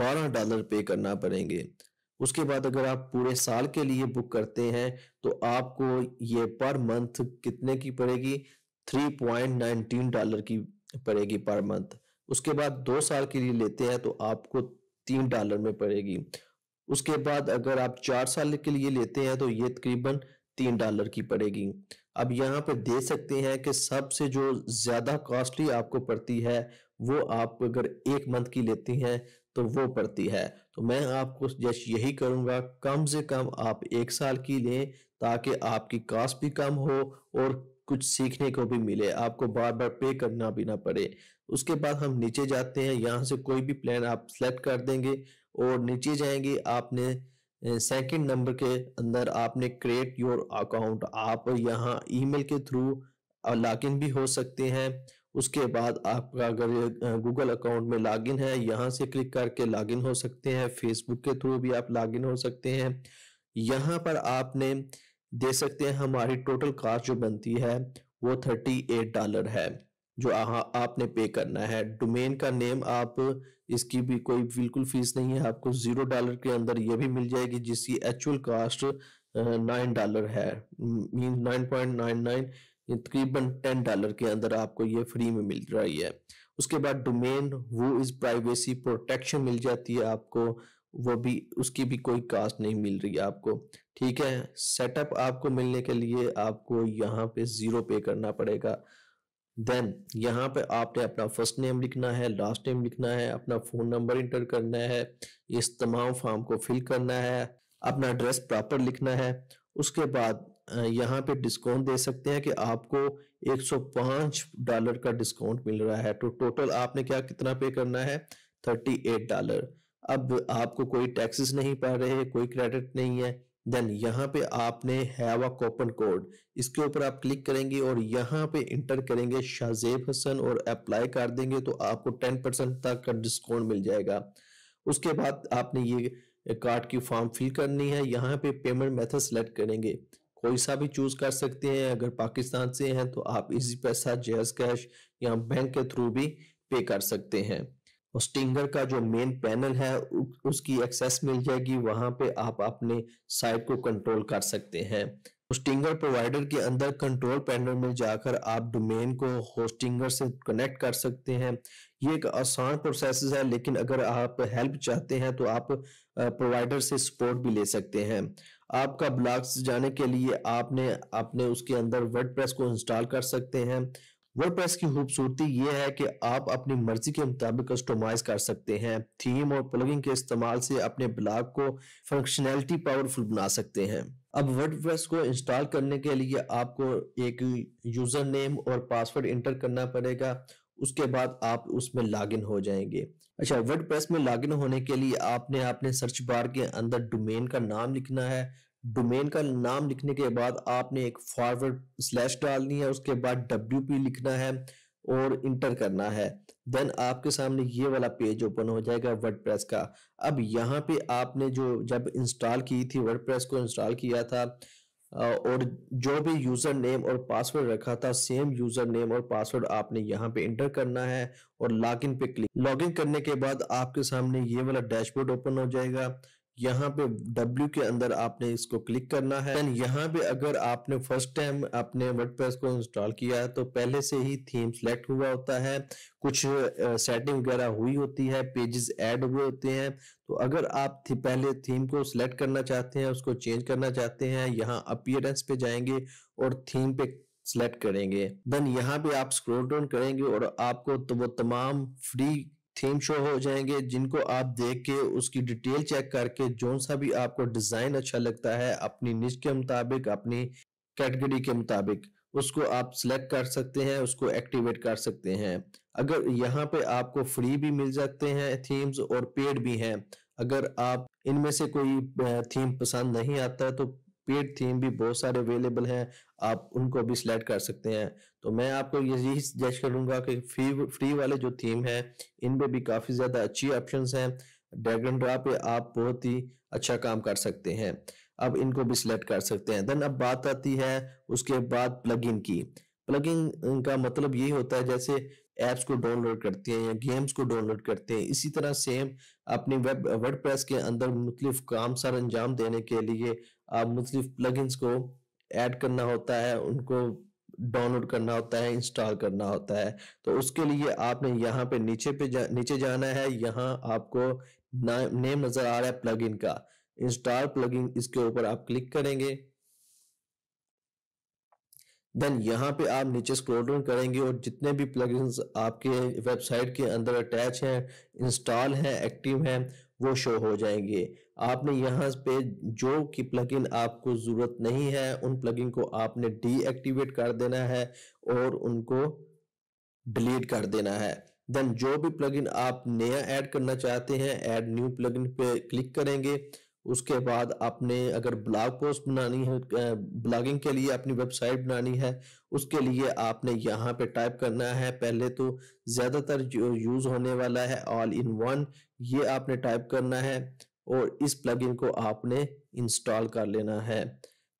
S2: बारह डॉलर पे करना पड़ेंगे उसके बाद अगर आप पूरे साल के लिए बुक करते हैं तो आपको ये पर मंथ कितने की पड़ेगी 3.19 डॉलर की पड़ेगी पर मंथ उसके बाद दो साल के लिए लेते हैं तो आपको तीन डॉलर में पड़ेगी उसके बाद अगर आप चार साल के लिए लेते हैं तो ये तकरीबन तीन डॉलर की पड़ेगी अब यहाँ पर देख सकते हैं कि सबसे जो ज़्यादा कॉस्टली आपको पड़ती है वो आप अगर एक मंथ की लेती हैं तो वो पड़ती है तो मैं आपको सजेस्ट यही करूँगा कम से कम आप एक साल की लें ताकि आपकी कास्ट भी कम हो और कुछ सीखने को भी मिले आपको बार बार पे करना भी ना पड़े उसके बाद हम नीचे जाते हैं यहाँ से कोई भी प्लान आप सेलेक्ट कर देंगे और नीचे जाएंगे आपने सेकंड नंबर के अंदर आपने क्रिएट योर अकाउंट आप यहाँ ईमेल के थ्रू इन भी हो सकते हैं उसके बाद आपका अगर ये गूगल अकाउंट में लॉगिन है यहाँ से क्लिक करके लॉगिन हो सकते हैं फेसबुक के थ्रू भी आप लॉगिन हो सकते हैं यहाँ पर आपने दे सकते हैं हमारी टोटल कास्ट जो बनती है वो थर्टी एट डॉलर है जो आपने पे करना है डोमेन का नेम आप इसकी भी कोई बिल्कुल फीस नहीं है आपको जीरो डॉलर के अंदर ये भी मिल जाएगी जिसकी एक्चुअल कास्ट नाइन डॉलर है mean nine point nine nine ये तकरीबन टेन डॉलर के अंदर आपको ये फ्री में मिल रही है उसके बाद डोमेन वो इस प्राइवेसी प्रोटेक्शन मिल जाती है आपको वो भी उसकी भी कोई कास्ट नहीं मिल रही है आपको ठीक है सेटअप आपको मिलने के लिए आपको यहाँ पे ज़ीरो पे करना पड़ेगा देन यहाँ पे आपने अपना फर्स्ट नेम लिखना है लास्ट नेम लिखना है अपना फ़ोन नंबर इंटर करना है इस तमाम फॉर्म को फिल करना है अपना एड्रेस प्रॉपर लिखना है उसके बाद यहाँ पे डिस्काउंट दे सकते हैं कि आपको 105 डॉलर का डिस्काउंट मिल रहा है तो टोटल आपने क्या कितना पे करना है 38 डॉलर अब आपको कोई टैक्सेस नहीं पा रहे कोई क्रेडिट नहीं है देन यहाँ पे आपने हैवा कोपन कोड इसके ऊपर आप क्लिक करेंगे और यहाँ पे इंटर करेंगे शाहजेब हसन और अप्लाई कर देंगे तो आपको टेन परसेंट तक का डिस्काउंट मिल जाएगा उसके बाद आपने ये कार्ड की फॉर्म फिल करनी है यहाँ पे पेमेंट मेथड सेलेक्ट करेंगे कोई सा भी चूज कर सकते हैं अगर पाकिस्तान से हैं तो आप इजी पैसा जेज कैश या बैंक के थ्रू भी पे कर सकते हैं और स्टिंगर का जो मेन पैनल है उसकी एक्सेस मिल जाएगी वहां पे आप अपने साइट को कंट्रोल कर सकते हैं होस्टिंगर प्रोवाइडर के अंदर कंट्रोल पैनल में जाकर आप डोमेन को होस्टिंगर से कनेक्ट कर सकते हैं ये एक आसान प्रोसेस है लेकिन अगर आप हेल्प चाहते हैं तो आप प्रोवाइडर से सपोर्ट भी ले सकते हैं आपका ब्लॉग्स जाने के लिए आपने अपने उसके अंदर वर्डप्रेस को इंस्टॉल कर सकते हैं वर्डप्रेस की खूबसूरती ये है कि आप अपनी मर्जी के मुताबिक कस्टमाइज कर सकते हैं थीम और प्लगिंग के इस्तेमाल से अपने ब्लॉग को फंक्शनैलिटी पावरफुल बना सकते हैं अब वर्डप्रेस को इंस्टॉल करने के लिए आपको एक यूजर नेम और पासवर्ड इंटर करना पड़ेगा उसके बाद आप उसमें लॉगिन हो जाएंगे अच्छा वर्डप्रेस में लॉगिन होने के लिए आपने अपने सर्च बार के अंदर डोमेन का नाम लिखना है डोमेन का नाम लिखने के बाद आपने एक फॉरवर्ड स्लैश डालनी है उसके बाद डब्ल्यू लिखना है और इंटर करना है देन आपके सामने ये वाला पेज ओपन हो जाएगा वर्डप्रेस का अब यहाँ पे आपने जो जब इंस्टॉल की थी वर्डप्रेस को इंस्टॉल किया था और जो भी यूज़र नेम और पासवर्ड रखा था सेम यूज़र नेम और पासवर्ड आपने यहाँ पे इंटर करना है और लॉगिन पे क्लिक लॉगिन करने के बाद आपके सामने ये वाला डैशबोर्ड ओपन हो जाएगा यहाँ पे W के अंदर आपने इसको क्लिक करना है देन यहाँ पे अगर आपने फर्स्ट टाइम अपने वर्डप्रेस को इंस्टॉल किया है तो पहले से ही थीम सेलेक्ट हुआ होता है कुछ सेटिंग वगैरह हुई होती है पेजेस ऐड हुए होते हैं तो अगर आप थी, पहले थीम को सिलेक्ट करना चाहते हैं उसको चेंज करना चाहते हैं यहाँ अपियरेंस पे जाएंगे और थीम पे सिलेक्ट करेंगे देन यहाँ पे आप स्क्रोल डाउन करेंगे और आपको तो वो तमाम फ्री सेम शो हो जाएंगे जिनको आप देख के उसकी डिटेल चेक करके जो सा भी आपको डिजाइन अच्छा लगता है अपनी निच के मुताबिक अपनी कैटेगरी के मुताबिक उसको आप सिलेक्ट कर सकते हैं उसको एक्टिवेट कर सकते हैं अगर यहाँ पे आपको फ्री भी मिल सकते हैं थीम्स और पेड भी हैं अगर आप इनमें से कोई थीम पसंद नहीं आता तो पेड थीम भी बहुत सारे अवेलेबल हैं आप उनको भी सिलेक्ट कर सकते हैं तो मैं आपको यही सजेस्ट करूंगा कि फ्री फ्री वाले जो थीम है इन पे भी काफ़ी ज़्यादा अच्छी ऑप्शंस हैं ड्रैगन ड्रा पे आप बहुत ही अच्छा काम कर सकते हैं अब इनको भी सिलेक्ट कर सकते हैं देन अब बात आती है उसके बाद प्लग की प्लग का मतलब ये होता है जैसे एप्स को डाउनलोड करते हैं या गेम्स को डाउनलोड करते हैं इसी तरह सेम अपनी वेब वर्डप्रेस के अंदर मुख्तलिफ काम सर अंजाम देने के लिए आप मुख्तलिफ प्लगइन्स को ऐड करना होता है उनको डाउनलोड करना होता है इंस्टॉल करना होता है तो उसके लिए आपने यहाँ पे नीचे पे जा, नीचे जाना है यहाँ आपको नेम नजर आ रहा है प्लगइन का इंस्टॉल प्लगइन इसके ऊपर आप क्लिक करेंगे देन यहाँ पे आप नीचे स्क्रॉल डाउन करेंगे और जितने भी प्लगइन्स आपके वेबसाइट के अंदर अटैच हैं इंस्टॉल हैं एक्टिव हैं वो शो हो जाएंगे आपने यहाँ पे जो कि प्लगइन आपको ज़रूरत नहीं है उन प्लगइन को आपने डीएक्टिवेट कर देना है और उनको डिलीट कर देना है देन जो भी प्लगइन आप नया ऐड करना चाहते हैं ऐड न्यू प्लगइन पे क्लिक करेंगे उसके बाद आपने अगर ब्लॉग पोस्ट बनानी है ब्लॉगिंग के लिए अपनी वेबसाइट बनानी है उसके लिए आपने यहाँ पे टाइप करना है पहले तो ज़्यादातर जो यूज़ होने वाला है ऑल इन वन ये आपने टाइप करना है और इस प्लगइन को आपने इंस्टॉल कर लेना है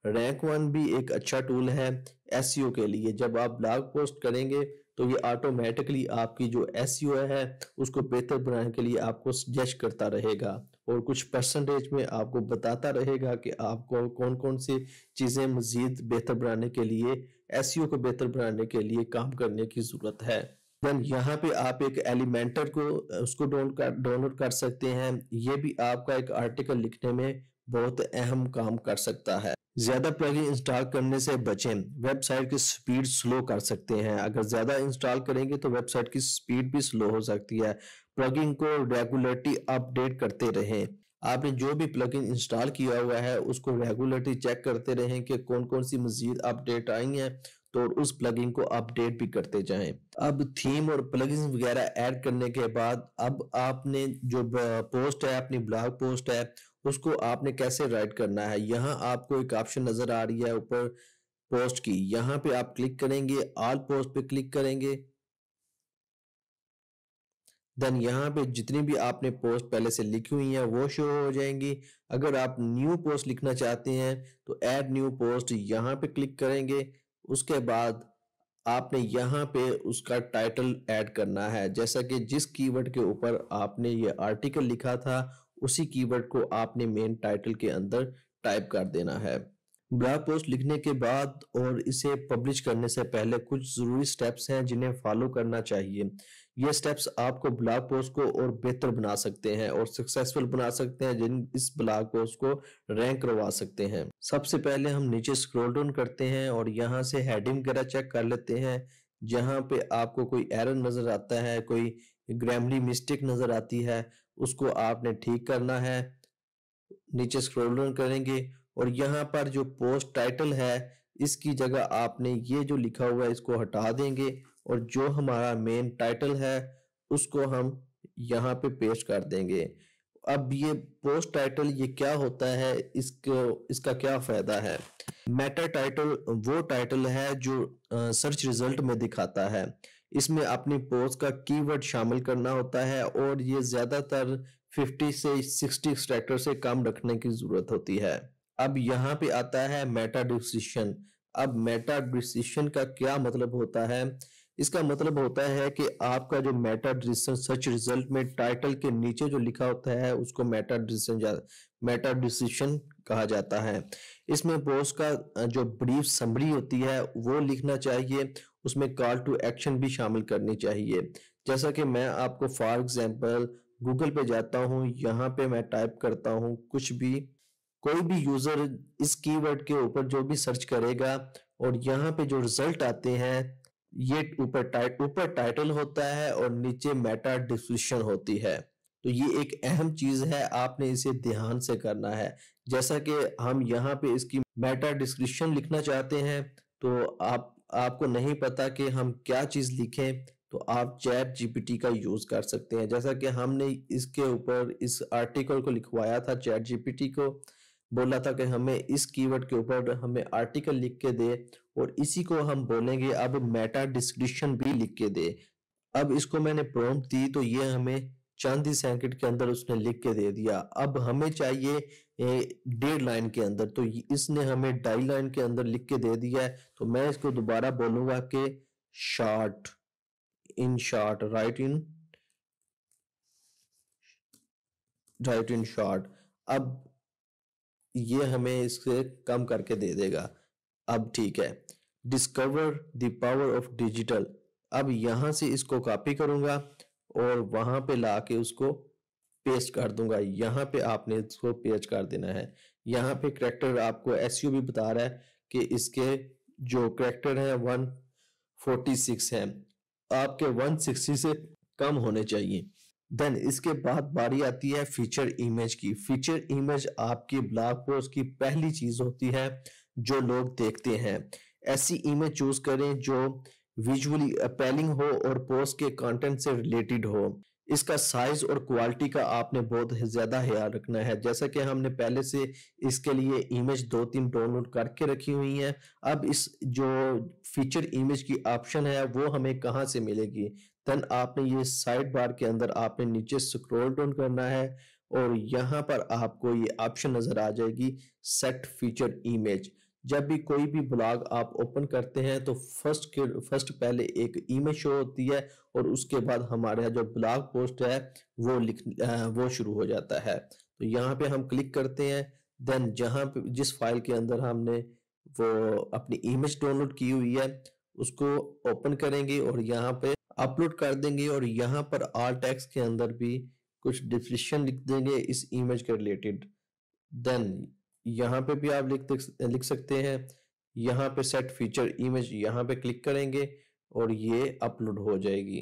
S2: रैंक वन भी एक अच्छा टूल है एस e के लिए जब आप ब्लॉग पोस्ट करेंगे तो ये ऑटोमेटिकली आपकी जो एस e है उसको बेहतर बनाने के लिए आपको सजेस्ट करता रहेगा और कुछ परसेंटेज में आपको बताता रहेगा कि आपको कौन कौन सी चीज़ें मज़ीद बेहतर बनाने के लिए एस e को बेहतर बनाने के लिए काम करने की ज़रूरत है देन यहाँ पे आप एक एलिमेंटर को उसको डाउनलोड कर डाउनलोड कर सकते हैं ये भी आपका एक आर्टिकल लिखने में बहुत अहम काम कर सकता है ज्यादा प्लग इंस्टॉल करने से बचें वेबसाइट की स्पीड स्लो कर सकते हैं अगर ज्यादा इंस्टॉल करेंगे तो वेबसाइट की स्पीड भी स्लो हो सकती है प्लगइन को रेगुलरली अपडेट करते रहें आपने जो भी प्लगइन इंस्टॉल किया हुआ है उसको रेगुलरली चेक करते रहें कि कौन कौन सी मजीद अपडेट आई है तो उस प्लगइन को अपडेट भी करते जाएं अब थीम और प्लगिंग वगैरह ऐड करने के बाद अब आपने जो पोस्ट है अपनी ब्लॉग पोस्ट है उसको आपने कैसे राइट करना है यहाँ आपको एक ऑप्शन नजर आ रही है ऊपर पोस्ट की यहाँ पे आप क्लिक करेंगे ऑल पोस्ट पे क्लिक करेंगे देन यहाँ पे जितनी भी आपने पोस्ट पहले से लिखी हुई है वो शो हो जाएंगी अगर आप न्यू पोस्ट लिखना चाहते हैं तो ऐड न्यू पोस्ट यहाँ पे क्लिक करेंगे उसके बाद आपने यहाँ पे उसका टाइटल ऐड करना है जैसा कि जिस कीवर्ड के ऊपर आपने ये आर्टिकल लिखा था उसी कीवर्ड को आपने मेन टाइटल के अंदर टाइप कर देना है ब्लॉग पोस्ट लिखने के बाद और इसे पब्लिश करने से पहले कुछ ज़रूरी स्टेप्स हैं जिन्हें फॉलो करना चाहिए ये स्टेप्स आपको ब्लॉग पोस्ट को और बेहतर बना सकते हैं और सक्सेसफुल बना सकते हैं जिन इस ब्लॉग पोस्ट को रैंक करवा सकते हैं सबसे पहले हम नीचे स्क्रॉल डाउन करते हैं और यहाँ से हेडिंग वगैरह चेक कर लेते हैं जहाँ पे आपको कोई एरर नजर आता है कोई ग्रामरी मिस्टेक नजर आती है उसको आपने ठीक करना है नीचे स्क्रॉल डाउन करेंगे और यहाँ पर जो पोस्ट टाइटल है इसकी जगह आपने ये जो लिखा हुआ है इसको हटा देंगे और जो हमारा मेन टाइटल है उसको हम यहाँ पे पेश कर देंगे अब ये पोस्ट टाइटल ये क्या होता है इसको इसका क्या फायदा है मेटा टाइटल वो टाइटल है जो सर्च रिजल्ट में दिखाता है इसमें अपनी पोस्ट का कीवर्ड शामिल करना होता है और ये ज्यादातर 50 से 60 एक्सट्रैक्टर से काम रखने की जरूरत होती है अब यहाँ पे आता है मेटा डिसीशन अब मेटा डिसीशन का क्या मतलब होता है इसका मतलब होता है कि आपका जो मेटा डिसीजन सर्च रिजल्ट में टाइटल के नीचे जो लिखा होता है उसको मेटा डिसीजन मेटा डिसीजन कहा जाता है इसमें बोस का जो ब्रीफ समरी होती है वो लिखना चाहिए उसमें कॉल टू एक्शन भी शामिल करनी चाहिए जैसा कि मैं आपको फॉर एग्जाम्पल गूगल पे जाता हूँ यहाँ पे मैं टाइप करता हूँ कुछ भी कोई भी यूजर इस कीवर्ड के ऊपर जो भी सर्च करेगा और यहाँ पे जो रिजल्ट आते हैं ये ऊपर टाइट ऊपर टाइटल होता है और नीचे मेटा डिस्क्रिप्शन होती है तो ये एक अहम चीज है आपने इसे ध्यान से करना है जैसा कि हम यहाँ पे इसकी मेटा डिस्क्रिप्शन लिखना चाहते हैं तो आप आपको नहीं पता कि हम क्या चीज लिखें तो आप चैट जीपीटी का यूज कर सकते हैं जैसा कि हमने इसके ऊपर इस आर्टिकल को लिखवाया था चैट जीपीटी को बोला था कि हमें इस कीवर्ड के ऊपर हमें आर्टिकल लिख के दे और इसी को हम बोलेंगे अब मेटा डिस्क्रिप्शन भी लिख के दे अब इसको मैंने प्रोम दी तो ये हमें चांदी ही सेकंड के अंदर उसने लिख के दे दिया अब हमें चाहिए डेढ़ लाइन के अंदर तो इसने हमें ढाई लाइन के अंदर लिख के दे दिया है तो मैं इसको दोबारा बोलूंगा कि short in short write in write in short अब ये हमें इससे कम करके दे देगा अब ठीक है discover the power of digital अब यहां से इसको कॉपी करूंगा और वहां पे ला के उसको पेस्ट कर दूंगा यहाँ पे आपने इसको पेस्ट कर देना है यहाँ पे करेक्टर आपको एस भी बता रहा है कि इसके जो करेक्टर है वन फोर्टी सिक्स है आपके वन सिक्सटी से कम होने चाहिए देन इसके बाद बारी आती है फीचर इमेज की फीचर इमेज आपकी ब्लॉग पोस्ट की पहली चीज होती है जो लोग देखते हैं ऐसी इमेज चूज करें जो विजुअली अपेलिंग हो और पोस्ट के कंटेंट से रिलेटेड हो इसका साइज और क्वालिटी का आपने बहुत ज्यादा ख्याल रखना है जैसा कि हमने पहले से इसके लिए इमेज दो तीन डाउनलोड करके रखी हुई है अब इस जो फीचर इमेज की ऑप्शन है वो हमें कहाँ से मिलेगी देन आपने ये साइड बार के अंदर आपने नीचे स्क्रॉल डाउन करना है और यहाँ पर आपको ये ऑप्शन नजर आ जाएगी सेट फीचर इमेज जब भी कोई भी ब्लॉग आप ओपन करते हैं तो फर्स्ट के फर्स्ट पहले एक इमेज शो होती है और उसके बाद हमारे यहाँ जो ब्लॉग पोस्ट है वो लिख वो शुरू हो जाता है तो यहाँ पे हम क्लिक करते हैं देन जहाँ पे जिस फाइल के अंदर हमने वो अपनी इमेज डाउनलोड की हुई है उसको ओपन करेंगे और यहाँ पे अपलोड कर देंगे और यहाँ पर आल टैक्स के अंदर भी कुछ डिस्क्रिप्शन लिख देंगे इस इमेज के रिलेटेड देन यहाँ पे भी आप लिख लिख सकते हैं यहाँ पे सेट फीचर इमेज यहाँ पे क्लिक करेंगे और ये अपलोड हो जाएगी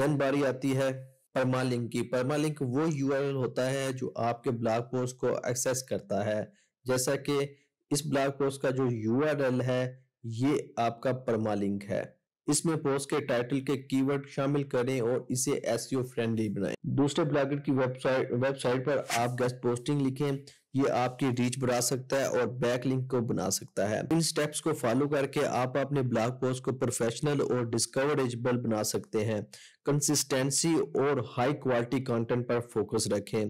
S2: देन बारी आती है परमालिंक की परमालिंक वो यू होता है जो आपके ब्लॉग पोस्ट को एक्सेस करता है जैसा कि इस ब्लॉग पोस्ट का जो यू है ये आपका परमालिंक है इसमें पोस्ट के टाइटल के कीवर्ड शामिल करें और इसे एसईओ फ्रेंडली e बनाएं। दूसरे ब्लॉगर की वेबसाइट वेबसाइट पर आप गेस्ट पोस्टिंग लिखें ये आपकी रीच बढ़ा सकता है और बैक लिंक को बना सकता है इन स्टेप्स को फॉलो करके आप अपने ब्लॉग पोस्ट को प्रोफेशनल और डिस्कवरेबल बना सकते हैं कंसिस्टेंसी और हाई क्वालिटी कंटेंट पर फोकस रखें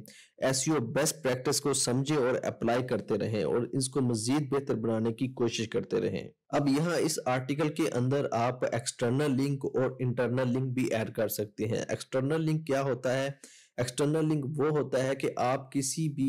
S2: एस बेस्ट प्रैक्टिस को समझें और अप्लाई करते रहें और इसको मजीद बेहतर बनाने की कोशिश करते रहें अब यहाँ इस आर्टिकल के अंदर आप एक्सटर्नल लिंक और इंटरनल लिंक भी ऐड कर सकते हैं एक्सटर्नल लिंक क्या होता है एक्सटर्नल लिंक वो होता है कि आप किसी भी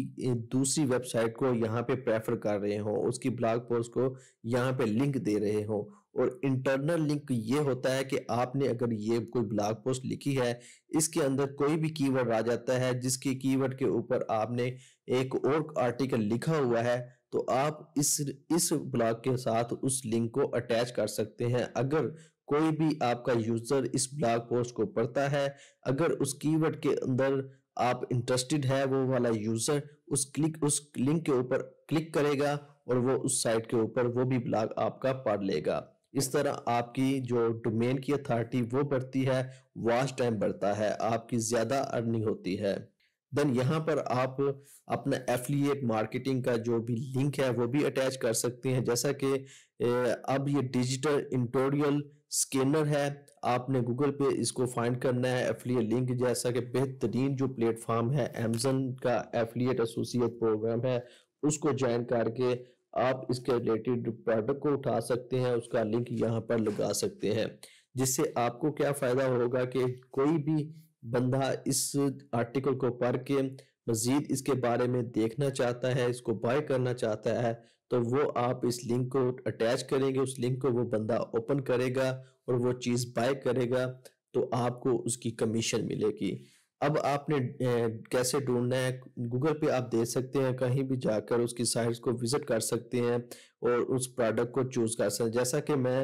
S2: दूसरी वेबसाइट को यहाँ पे प्रेफर कर रहे हो उसकी ब्लॉग पोस्ट को यहाँ पे लिंक दे रहे हो और इंटरनल लिंक ये होता है कि आपने अगर ये कोई ब्लॉग पोस्ट लिखी है इसके अंदर कोई भी कीवर्ड आ जाता है जिसके कीवर्ड के ऊपर आपने एक और आर्टिकल लिखा हुआ है तो आप इस इस ब्लॉग के साथ उस लिंक को अटैच कर सकते हैं अगर कोई भी आपका यूजर इस ब्लॉग पोस्ट को पढ़ता है अगर उस कीवर्ड के अंदर आप इंटरेस्टेड है वो वाला यूजर उस क्लिक उस लिंक के ऊपर क्लिक करेगा और वो उस साइट के ऊपर वो भी ब्लॉग आपका पढ़ लेगा इस तरह आपकी जो डोमेन की अथॉरिटी वो बढ़ती है वॉच टाइम बढ़ता है आपकी ज़्यादा अर्निंग होती है देन यहाँ पर आप अपना एफिलिएट मार्केटिंग का जो भी लिंक है वो भी अटैच कर सकते हैं जैसा कि अब ये डिजिटल इंटोरियल स्कैनर है आपने गूगल पे इसको फाइंड करना है एफिलिएट लिंक जैसा कि बेहतरीन जो प्लेटफॉर्म है एमजन का एफिलिएट एसोसिएट प्रोग्राम है उसको ज्वाइन करके आप इसके रिलेटेड प्रोडक्ट को उठा सकते हैं उसका लिंक यहाँ पर लगा सकते हैं जिससे आपको क्या फायदा होगा कि कोई भी बंदा इस आर्टिकल को पढ़ के मजीद इसके बारे में देखना चाहता है इसको बाय करना चाहता है तो वो आप इस लिंक को अटैच करेंगे उस लिंक को वो बंदा ओपन करेगा और वो चीज़ बाय करेगा तो आपको उसकी कमीशन मिलेगी अब आपने कैसे ढूंढना है गूगल पे आप देख सकते हैं कहीं भी जाकर उसकी साइट को विजिट कर सकते हैं और उस प्रोडक्ट को चूज़ कर सकते हैं जैसा कि मैं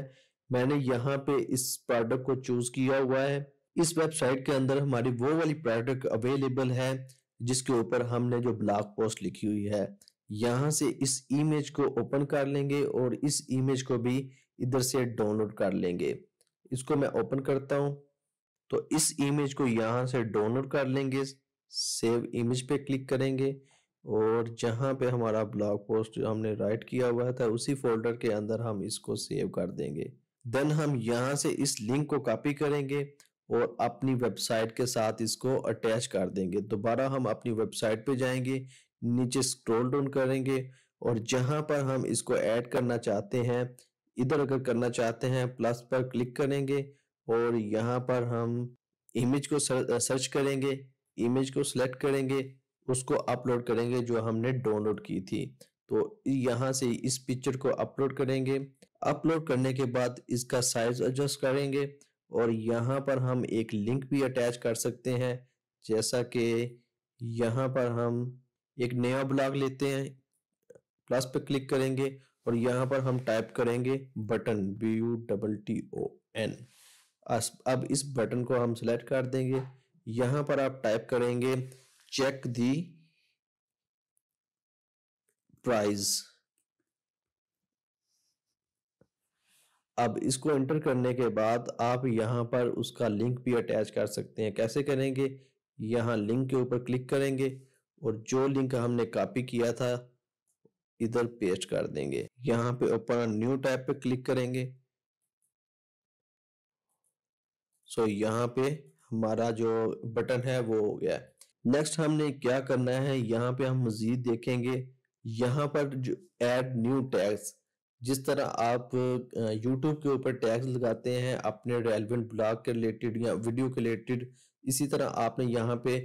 S2: मैंने यहाँ पे इस प्रोडक्ट को चूज़ किया हुआ है इस वेबसाइट के अंदर हमारी वो वाली प्रोडक्ट अवेलेबल है जिसके ऊपर हमने जो ब्लॉग पोस्ट लिखी हुई है यहाँ से इस इमेज को ओपन कर लेंगे और इस इमेज को भी इधर से डाउनलोड कर लेंगे इसको मैं ओपन करता हूँ तो इस इमेज को यहाँ से डाउनलोड कर लेंगे सेव इमेज पे क्लिक करेंगे और जहाँ पे हमारा ब्लॉग पोस्ट हमने राइट किया हुआ था उसी फोल्डर के अंदर हम इसको सेव कर देंगे देन हम यहाँ से इस लिंक को कॉपी करेंगे और अपनी वेबसाइट के साथ इसको अटैच कर देंगे दोबारा हम अपनी वेबसाइट पे जाएंगे नीचे स्क्रॉल डाउन करेंगे और जहां पर हम इसको ऐड करना चाहते हैं इधर अगर करना चाहते हैं प्लस पर क्लिक करेंगे और यहाँ पर हम इमेज को सर्च करेंगे इमेज को सिलेक्ट करेंगे उसको अपलोड करेंगे जो हमने डाउनलोड की थी तो यहाँ से इस पिक्चर को अपलोड करेंगे अपलोड करने के बाद इसका साइज एडजस्ट करेंगे और यहाँ पर हम एक लिंक भी अटैच कर सकते हैं जैसा कि यहाँ पर हम एक नया ब्लॉग लेते हैं प्लस पे क्लिक करेंगे और यहाँ पर हम टाइप करेंगे button B U double T O N अब इस बटन को हम सिलेक्ट कर देंगे यहाँ पर आप टाइप करेंगे चेक दी प्राइज अब इसको एंटर करने के बाद आप यहाँ पर उसका लिंक भी अटैच कर सकते हैं कैसे करेंगे यहाँ लिंक के ऊपर क्लिक करेंगे और जो लिंक हमने कॉपी किया था इधर पेस्ट कर देंगे यहाँ पे ओपन न्यू टैब पे क्लिक करेंगे सो यहाँ पे हमारा जो बटन है वो हो गया नेक्स्ट हमने क्या करना है यहाँ पे हम मजीद देखेंगे यहाँ पर जो एड न्यू टैक्स जिस तरह आप यूट्यूब के ऊपर टैग्स लगाते हैं अपने रेलिवेंट ब्लॉग के रिलेटेड या वीडियो के रिलेटेड इसी तरह आपने यहाँ पे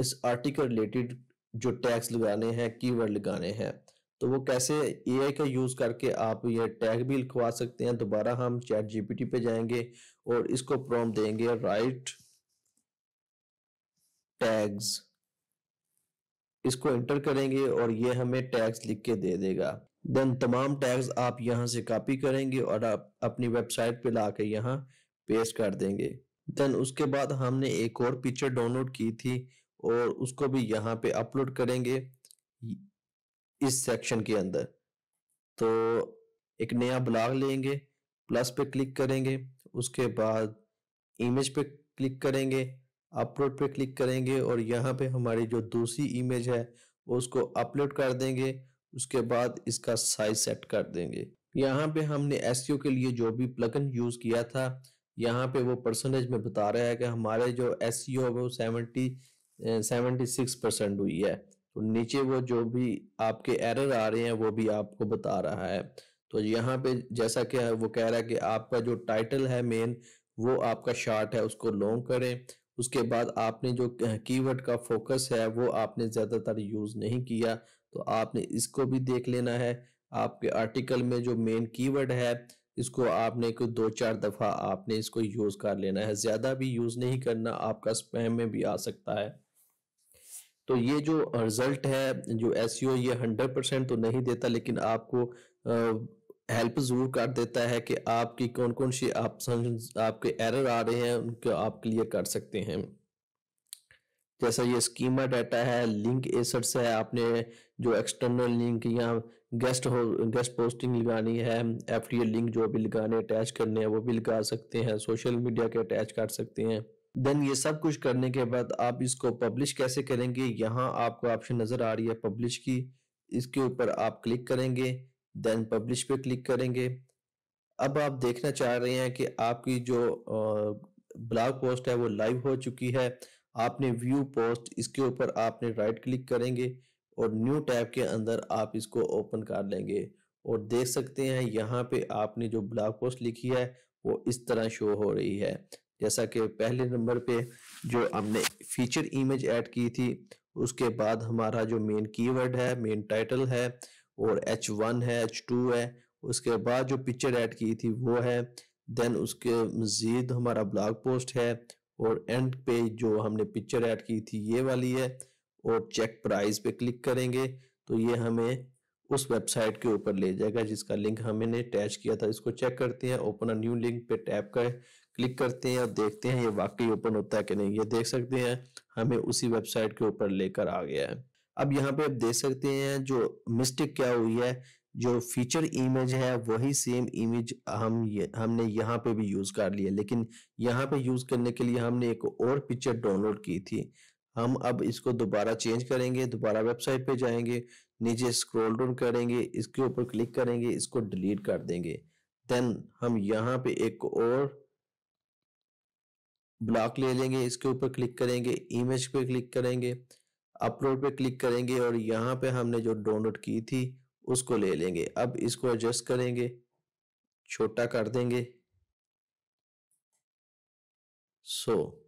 S2: इस आर्टिकल रिलेटेड जो टैग्स लगाने हैं कीवर्ड लगाने हैं तो वो कैसे आई का यूज़ करके आप ये टैग भी लिखवा सकते हैं दोबारा हम चैट जीपीटी पे जाएंगे और इसको प्रॉम देंगे राइट टैग्स इसको एंटर करेंगे और ये हमें टैग्स लिख के दे देगा देन तमाम टैग्स आप यहाँ से कॉपी करेंगे और आप अपनी वेबसाइट पे ला के यहाँ पेस्ट कर देंगे देन उसके बाद हमने एक और पिक्चर डाउनलोड की थी और उसको भी यहाँ पे अपलोड करेंगे इस सेक्शन के अंदर तो एक नया ब्लॉग लेंगे प्लस पे क्लिक करेंगे उसके बाद इमेज पे क्लिक करेंगे अपलोड पे क्लिक करेंगे और यहाँ पे हमारी जो दूसरी इमेज है उसको अपलोड कर देंगे उसके बाद इसका साइज सेट कर देंगे यहाँ पे हमने एस के लिए जो भी प्लगन यूज किया था यहाँ पे वो परसेंटेज में बता रहा है कि हमारे जो एस है वो सेवेंटी सेवेंटी सिक्स परसेंट हुई है तो नीचे वो जो भी आपके एरर आ रहे हैं वो भी आपको बता रहा है तो यहाँ पे जैसा कि वो कह रहा है कि आपका जो टाइटल है मेन वो आपका शार्ट है उसको लॉन्ग करें उसके बाद आपने जो कीवर्ड का फोकस है वो आपने ज़्यादातर यूज़ नहीं किया तो आपने इसको भी देख लेना है आपके आर्टिकल में जो मेन कीवर्ड है इसको आपने कोई दो चार दफ़ा आपने इसको यूज़ कर लेना है ज़्यादा भी यूज़ नहीं करना आपका स्पैम में भी आ सकता है तो ये जो रिजल्ट है जो एस e ये हंड्रेड परसेंट तो नहीं देता लेकिन आपको हेल्प जरूर कर देता है कि आपकी कौन कौन सी आप आपके एरर आ रहे हैं उनको आप क्लियर कर सकते हैं जैसा ये स्कीमा डाटा है लिंक एसर्ट्स है आपने जो एक्सटर्नल लिंक या गेस्ट हो गेस्ट पोस्टिंग लगानी है एफडीएल लिंक जो भी लगाने अटैच करने हैं वो भी लगा सकते हैं सोशल मीडिया के अटैच कर सकते हैं देन ये सब कुछ करने के बाद आप इसको पब्लिश कैसे करेंगे यहाँ आपको ऑप्शन नज़र आ रही है पब्लिश की इसके ऊपर आप क्लिक करेंगे देन पब्लिश पे क्लिक करेंगे अब आप देखना चाह रहे हैं कि आपकी जो ब्लॉग पोस्ट है वो लाइव हो चुकी है आपने व्यू पोस्ट इसके ऊपर आपने राइट क्लिक करेंगे और न्यू टैब के अंदर आप इसको ओपन कर लेंगे और देख सकते हैं यहाँ पे आपने जो ब्लॉग पोस्ट लिखी है वो इस तरह शो हो रही है जैसा कि पहले नंबर पे जो हमने फीचर इमेज ऐड की थी उसके बाद हमारा जो मेन कीवर्ड है मेन टाइटल है और एच वन है एच टू है उसके बाद जो पिक्चर ऐड की थी वो है देन उसके मज़ीद हमारा ब्लॉग पोस्ट है और एंड पे जो हमने पिक्चर ऐड की थी ये वाली है और चेक प्राइस पे क्लिक करेंगे तो ये हमें उस वेबसाइट के ऊपर ले जाएगा जिसका लिंक हमने अटैच किया था इसको चेक करते हैं ओपन न्यू लिंक पे टैप कर क्लिक करते हैं और देखते हैं ये वाकई ओपन होता है कि नहीं ये देख सकते हैं हमें उसी वेबसाइट के ऊपर लेकर आ गया है अब यहाँ पे आप देख सकते हैं जो मिस्टेक क्या हुई है जो फीचर इमेज है वही सेम इमेज हम ये हमने यहाँ पे भी यूज कर लिया लेकिन यहाँ पे यूज करने के लिए हमने एक और पिक्चर डाउनलोड की थी हम अब इसको दोबारा चेंज करेंगे दोबारा वेबसाइट पे जाएंगे नीचे स्क्रॉल डाउन करेंगे इसके ऊपर क्लिक करेंगे इसको डिलीट कर देंगे देन हम यहाँ पे एक और ब्लॉक ले लेंगे इसके ऊपर क्लिक करेंगे इमेज पे क्लिक करेंगे अपलोड पे क्लिक करेंगे और यहाँ पे हमने जो डाउनलोड की थी उसको ले लेंगे अब इसको एडजस्ट करेंगे छोटा कर देंगे सो so,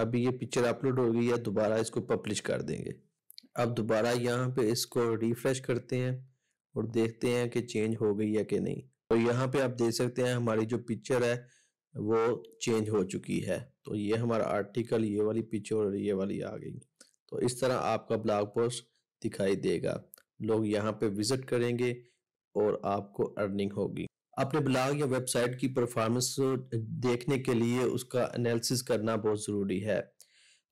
S2: अभी ये पिक्चर अपलोड होगी या दोबारा इसको पब्लिश कर देंगे अब दोबारा यहाँ पे इसको रिफ्रेश करते हैं और देखते हैं कि चेंज हो गई है कि नहीं तो यहाँ पे आप देख सकते हैं हमारी जो पिक्चर है वो चेंज हो चुकी है तो ये हमारा आर्टिकल ये वाली पिक्चर और ये वाली आ गई तो इस तरह आपका ब्लॉग पोस्ट दिखाई देगा लोग यहाँ पे विजिट करेंगे और आपको अर्निंग होगी अपने ब्लॉग या वेबसाइट की परफॉर्मेंस देखने के लिए उसका एनालिसिस करना बहुत ज़रूरी है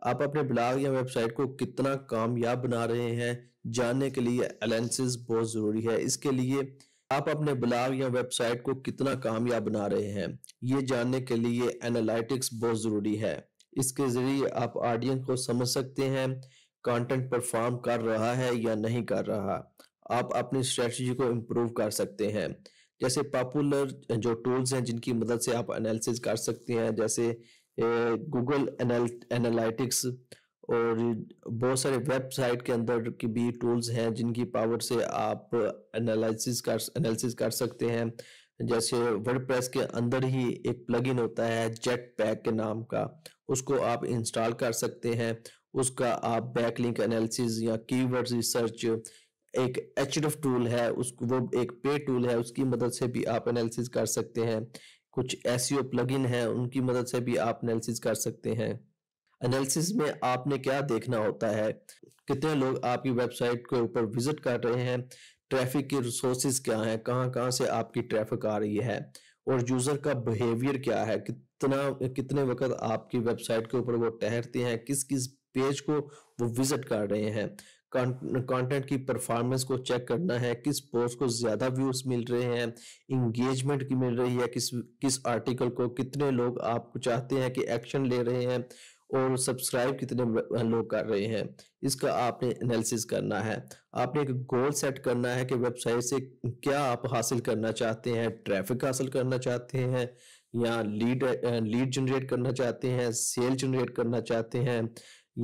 S2: आप अपने ब्लॉग या वेबसाइट को कितना कामयाब बना रहे हैं जानने के लिए एनालिसिस बहुत ज़रूरी है इसके लिए आप अपने ब्लॉग या वेबसाइट को कितना कामयाब बना रहे हैं ये जानने के लिए एनालिटिक्स बहुत ज़रूरी है इसके ज़रिए आप ऑडियंस को समझ सकते हैं कंटेंट परफॉर्म कर रहा है या नहीं कर रहा आप अपनी स्ट्रेटजी को इम्प्रूव कर सकते हैं जैसे पॉपुलर जो टूल्स हैं जिनकी मदद से आप एनालिसिस कर सकते हैं जैसे गूगल एनालिटिक्स और बहुत सारे वेबसाइट के अंदर की भी टूल्स हैं जिनकी पावर से आप एनालिसिस कर एनालिसिस कर सकते हैं जैसे वर्डप्रेस के अंदर ही एक प्लगइन होता है जेट पैक के नाम का उसको आप इंस्टॉल कर सकते हैं उसका आप बैकलिंक एनालिसिस या कीवर्ड रिसर्च एक एच टूल है उसको वो एक पे टूल है उसकी मदद से भी आप एनालिसिस कर सकते हैं कुछ एस प्लगइन है उनकी मदद से भी आप एनालिसिस कर सकते हैं एनालिसिस में आपने क्या देखना होता है कितने लोग आपकी वेबसाइट के ऊपर विजिट कर रहे हैं ट्रैफिक के रिसोर्सेज क्या हैं कहां कहाँ से आपकी ट्रैफिक आ रही है और यूजर का बिहेवियर क्या है कितना कितने वक्त आपकी वेबसाइट के ऊपर वो ठहरते हैं किस किस पेज को वो विजिट कर रहे हैं कंटेंट की परफॉर्मेंस को चेक करना है किस पोस्ट को ज्यादा व्यूज मिल रहे हैं इंगेजमेंट की मिल रही है किस किस आर्टिकल को कितने लोग आप चाहते हैं कि एक्शन ले रहे हैं और सब्सक्राइब कितने लोग कर रहे हैं इसका आपने एनालिसिस करना है आपने एक गोल सेट करना है कि वेबसाइट से क्या आप हासिल करना चाहते हैं ट्रैफिक हासिल करना चाहते हैं या लीड लीड जनरेट करना चाहते हैं सेल जनरेट करना चाहते हैं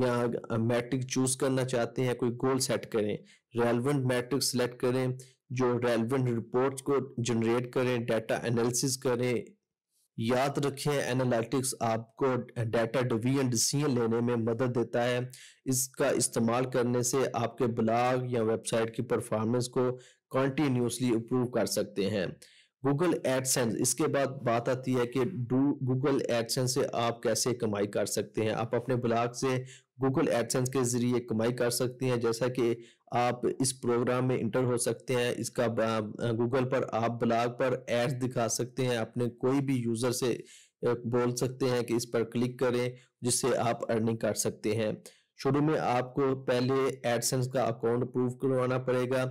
S2: या मैट्रिक चूज करना चाहते हैं कोई गोल सेट करें रेलिवेंट मैट्रिक सेलेक्ट करें जो रेलिवेंट रिपोर्ट को जनरेट करें डाटा एनालिसिस करें याद रखें एनालिटिक्स आपको डाटा डिवीजन डिसीजन लेने में मदद देता है इसका इस्तेमाल करने से आपके ब्लॉग या वेबसाइट की परफॉर्मेंस को कंटिन्यूसली इम्प्रूव कर सकते हैं गूगल एडसेंस इसके बाद बात आती है कि गूगल एडसेंस से आप कैसे कमाई कर सकते हैं आप अपने ब्लॉग से गूगल एडसेंस के जरिए कमाई कर सकते हैं जैसा कि आप इस प्रोग्राम में इंटर हो सकते हैं इसका गूगल पर आप ब्लॉग पर एड्स दिखा सकते हैं अपने कोई भी यूजर से बोल सकते हैं कि इस पर क्लिक करें जिससे आप अर्निंग कर सकते हैं शुरू में आपको पहले एडसेंस का अकाउंट प्रूव करवाना पड़ेगा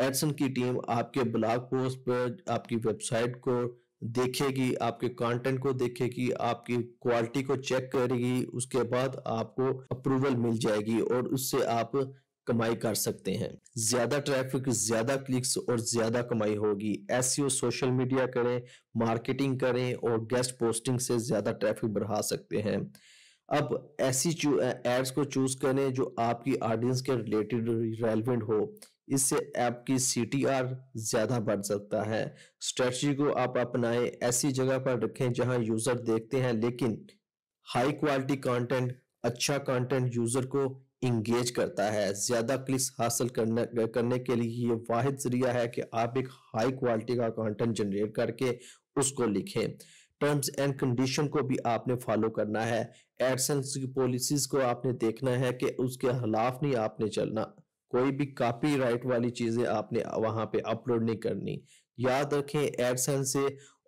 S2: एडसन की टीम आपके ब्लॉग पोस्ट पर आपकी वेबसाइट को देखेगी आपके कंटेंट को देखेगी आपकी क्वालिटी को चेक करेगी उसके बाद आपको अप्रूवल मिल जाएगी और उससे आप कमाई कर सकते हैं ज्यादा ट्रैफिक ज्यादा क्लिक्स और ज्यादा कमाई होगी ऐसी सोशल मीडिया करें मार्केटिंग करें और गेस्ट पोस्टिंग से ज्यादा ट्रैफिक बढ़ा सकते हैं अब ऐसी एड्स e को चूज करें जो आपकी ऑडियंस के रिलेटेड रेलिवेंट हो इससे आपकी आर ज्यादा बढ़ सकता है स्ट्रेटजी को आप अपनाएं ऐसी जगह पर रखें जहां यूजर देखते हैं लेकिन हाई क्वालिटी कंटेंट अच्छा कंटेंट यूजर को इंगेज करता है ज्यादा क्लिक्स हासिल करने करने के लिए ये वाहिद जरिया है कि आप एक हाई क्वालिटी का कंटेंट जनरेट करके उसको लिखें टर्म्स एंड कंडीशन को भी आपने फॉलो करना है एडसेंस की पॉलिसीज को आपने देखना है कि उसके खिलाफ नहीं आपने चलना कोई भी कॉपीराइट वाली चीजें आपने वहां पे अपलोड नहीं करनी याद रखें एडसन से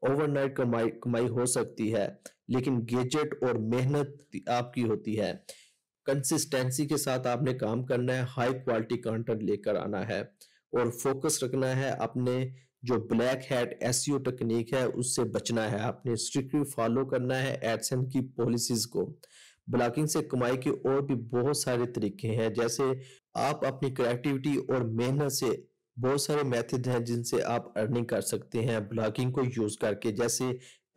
S2: ओवरनाइट कमाई कमाई हो सकती है लेकिन गेजेट और मेहनत आपकी होती है कंसिस्टेंसी के साथ आपने काम करना है हाई क्वालिटी कंटेंट लेकर आना है और फोकस रखना है अपने जो ब्लैक हैट एस टेक्निक है उससे बचना है आपने स्ट्रिक्टली फॉलो करना है एडसन की पॉलिसीज को ब्लॉकिंग से कमाई के और भी बहुत सारे तरीके हैं जैसे आप अपनी क्रिएटिविटी और मेहनत से बहुत सारे मेथड हैं जिनसे आप अर्निंग कर सकते हैं ब्लॉगिंग को यूज करके जैसे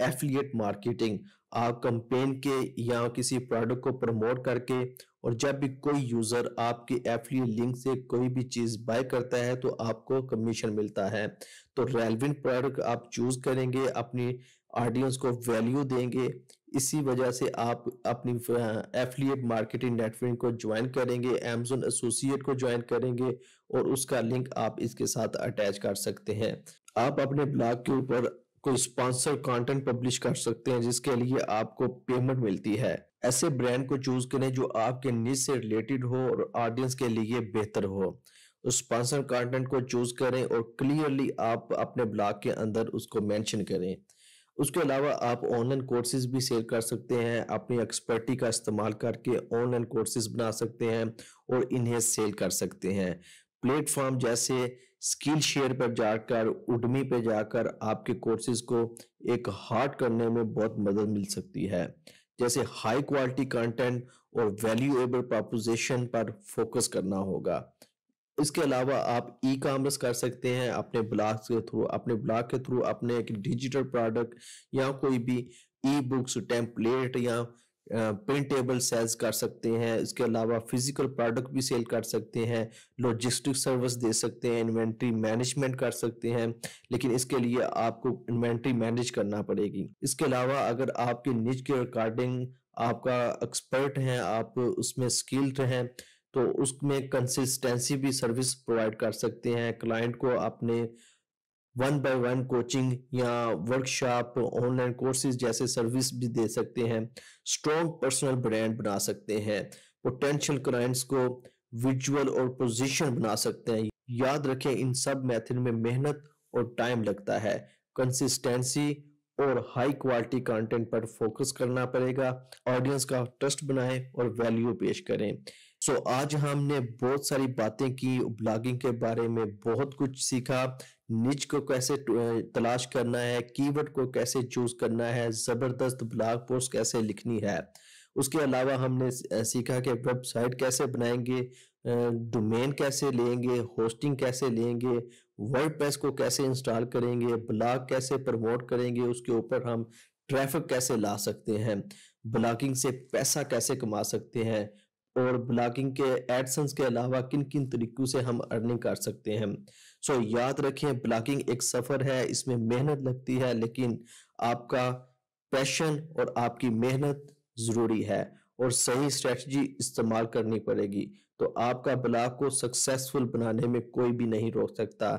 S2: एफिलिएट मार्केटिंग आप कंपेन के या किसी प्रोडक्ट को प्रमोट करके और जब भी कोई यूजर आपके एफिलिएट लिंक से कोई भी चीज बाय करता है तो आपको कमीशन मिलता है तो रेलिवेंट प्रोडक्ट आप चूज करेंगे अपनी ऑडियंस को वैल्यू देंगे इसी वजह से आप अपनी एफिलिएट मार्केटिंग नेटवर्क को ज्वाइन करेंगे एमजोन एसोसिएट को ज्वाइन करेंगे और उसका लिंक आप इसके साथ अटैच कर सकते हैं आप अपने ब्लॉग के ऊपर कोई स्पॉन्सर कंटेंट पब्लिश कर सकते हैं जिसके लिए आपको पेमेंट मिलती है ऐसे ब्रांड को चूज करें जो आपके नीच से रिलेटेड हो और ऑडियंस के लिए बेहतर हो स्पॉन्सर कंटेंट को चूज करें और क्लियरली आप अपने ब्लॉग के अंदर उसको मेंशन करें उसके अलावा आप ऑनलाइन कोर्सेज भी शेयर कर सकते हैं अपनी एक्सपर्टी का इस्तेमाल करके ऑनलाइन कोर्सेज बना सकते हैं और इन्हें सेल कर सकते हैं प्लेटफॉर्म जैसे स्किल शेयर पर जाकर उडमी पर जाकर आपके कोर्सेज को एक हार्ड करने में बहुत मदद मिल सकती है जैसे हाई क्वालिटी कंटेंट और वैल्यूएबल प्रपोजिशन पर फोकस करना होगा इसके अलावा आप ई कॉमर्स कर सकते हैं अपने ब्लॉग के थ्रू अपने ब्लॉग के थ्रू अपने एक डिजिटल प्रोडक्ट या कोई भी ई बुक्स टेम्पलेट या प्रिंटेबल सेल्स कर सकते हैं इसके अलावा फिजिकल प्रोडक्ट भी सेल कर सकते हैं लॉजिस्टिक सर्विस दे सकते हैं इन्वेंट्री मैनेजमेंट कर सकते हैं लेकिन इसके लिए आपको इन्वेंट्री मैनेज करना पड़ेगी इसके अलावा अगर आपके निज के रिकॉर्डिंग आपका एक्सपर्ट हैं आप उसमें स्किल्ड हैं तो उसमें कंसिस्टेंसी भी सर्विस प्रोवाइड कर सकते हैं क्लाइंट को अपने वन बाय वन कोचिंग या वर्कशॉप ऑनलाइन कोर्सेज जैसे सर्विस भी दे सकते हैं स्ट्रॉन्ग पर्सनल ब्रांड बना सकते हैं पोटेंशियल क्लाइंट्स को विजुअल और पोजीशन बना सकते हैं याद रखें इन सब मेथड में मेहनत और टाइम लगता है कंसिस्टेंसी और हाई क्वालिटी कंटेंट पर फोकस करना पड़ेगा ऑडियंस का ट्रस्ट बनाएं और वैल्यू पेश करें सो आज हमने बहुत सारी बातें की ब्लॉगिंग के बारे में बहुत कुछ सीखा निच को कैसे तलाश करना है कीवर्ड को कैसे चूज करना है जबरदस्त ब्लॉग पोस्ट कैसे लिखनी है उसके अलावा हमने सीखा कि वेबसाइट कैसे बनाएंगे डोमेन कैसे लेंगे होस्टिंग कैसे लेंगे वर्डप्रेस को कैसे इंस्टॉल करेंगे ब्लॉग कैसे प्रमोट करेंगे उसके ऊपर हम ट्रैफिक कैसे ला सकते हैं ब्लॉगिंग से पैसा कैसे कमा सकते हैं और ब्लॉगिंग के एडसन के अलावा किन किन तरीकों से हम अर्निंग कर सकते हैं सो याद रखें ब्लॉगिंग एक सफ़र है इसमें मेहनत लगती है लेकिन आपका पैशन और आपकी मेहनत ज़रूरी है और सही स्ट्रेटजी इस्तेमाल करनी पड़ेगी तो आपका ब्लॉग को सक्सेसफुल बनाने में कोई भी नहीं रोक सकता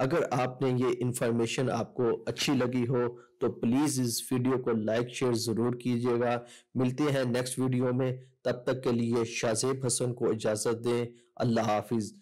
S2: अगर आपने ये इंफॉर्मेशन आपको अच्छी लगी हो तो प्लीज़ इस वीडियो को लाइक शेयर ज़रूर कीजिएगा मिलते हैं नेक्स्ट वीडियो में तब तक के लिए शाजेब हसन को इजाजत दें अल्लाह हाफिज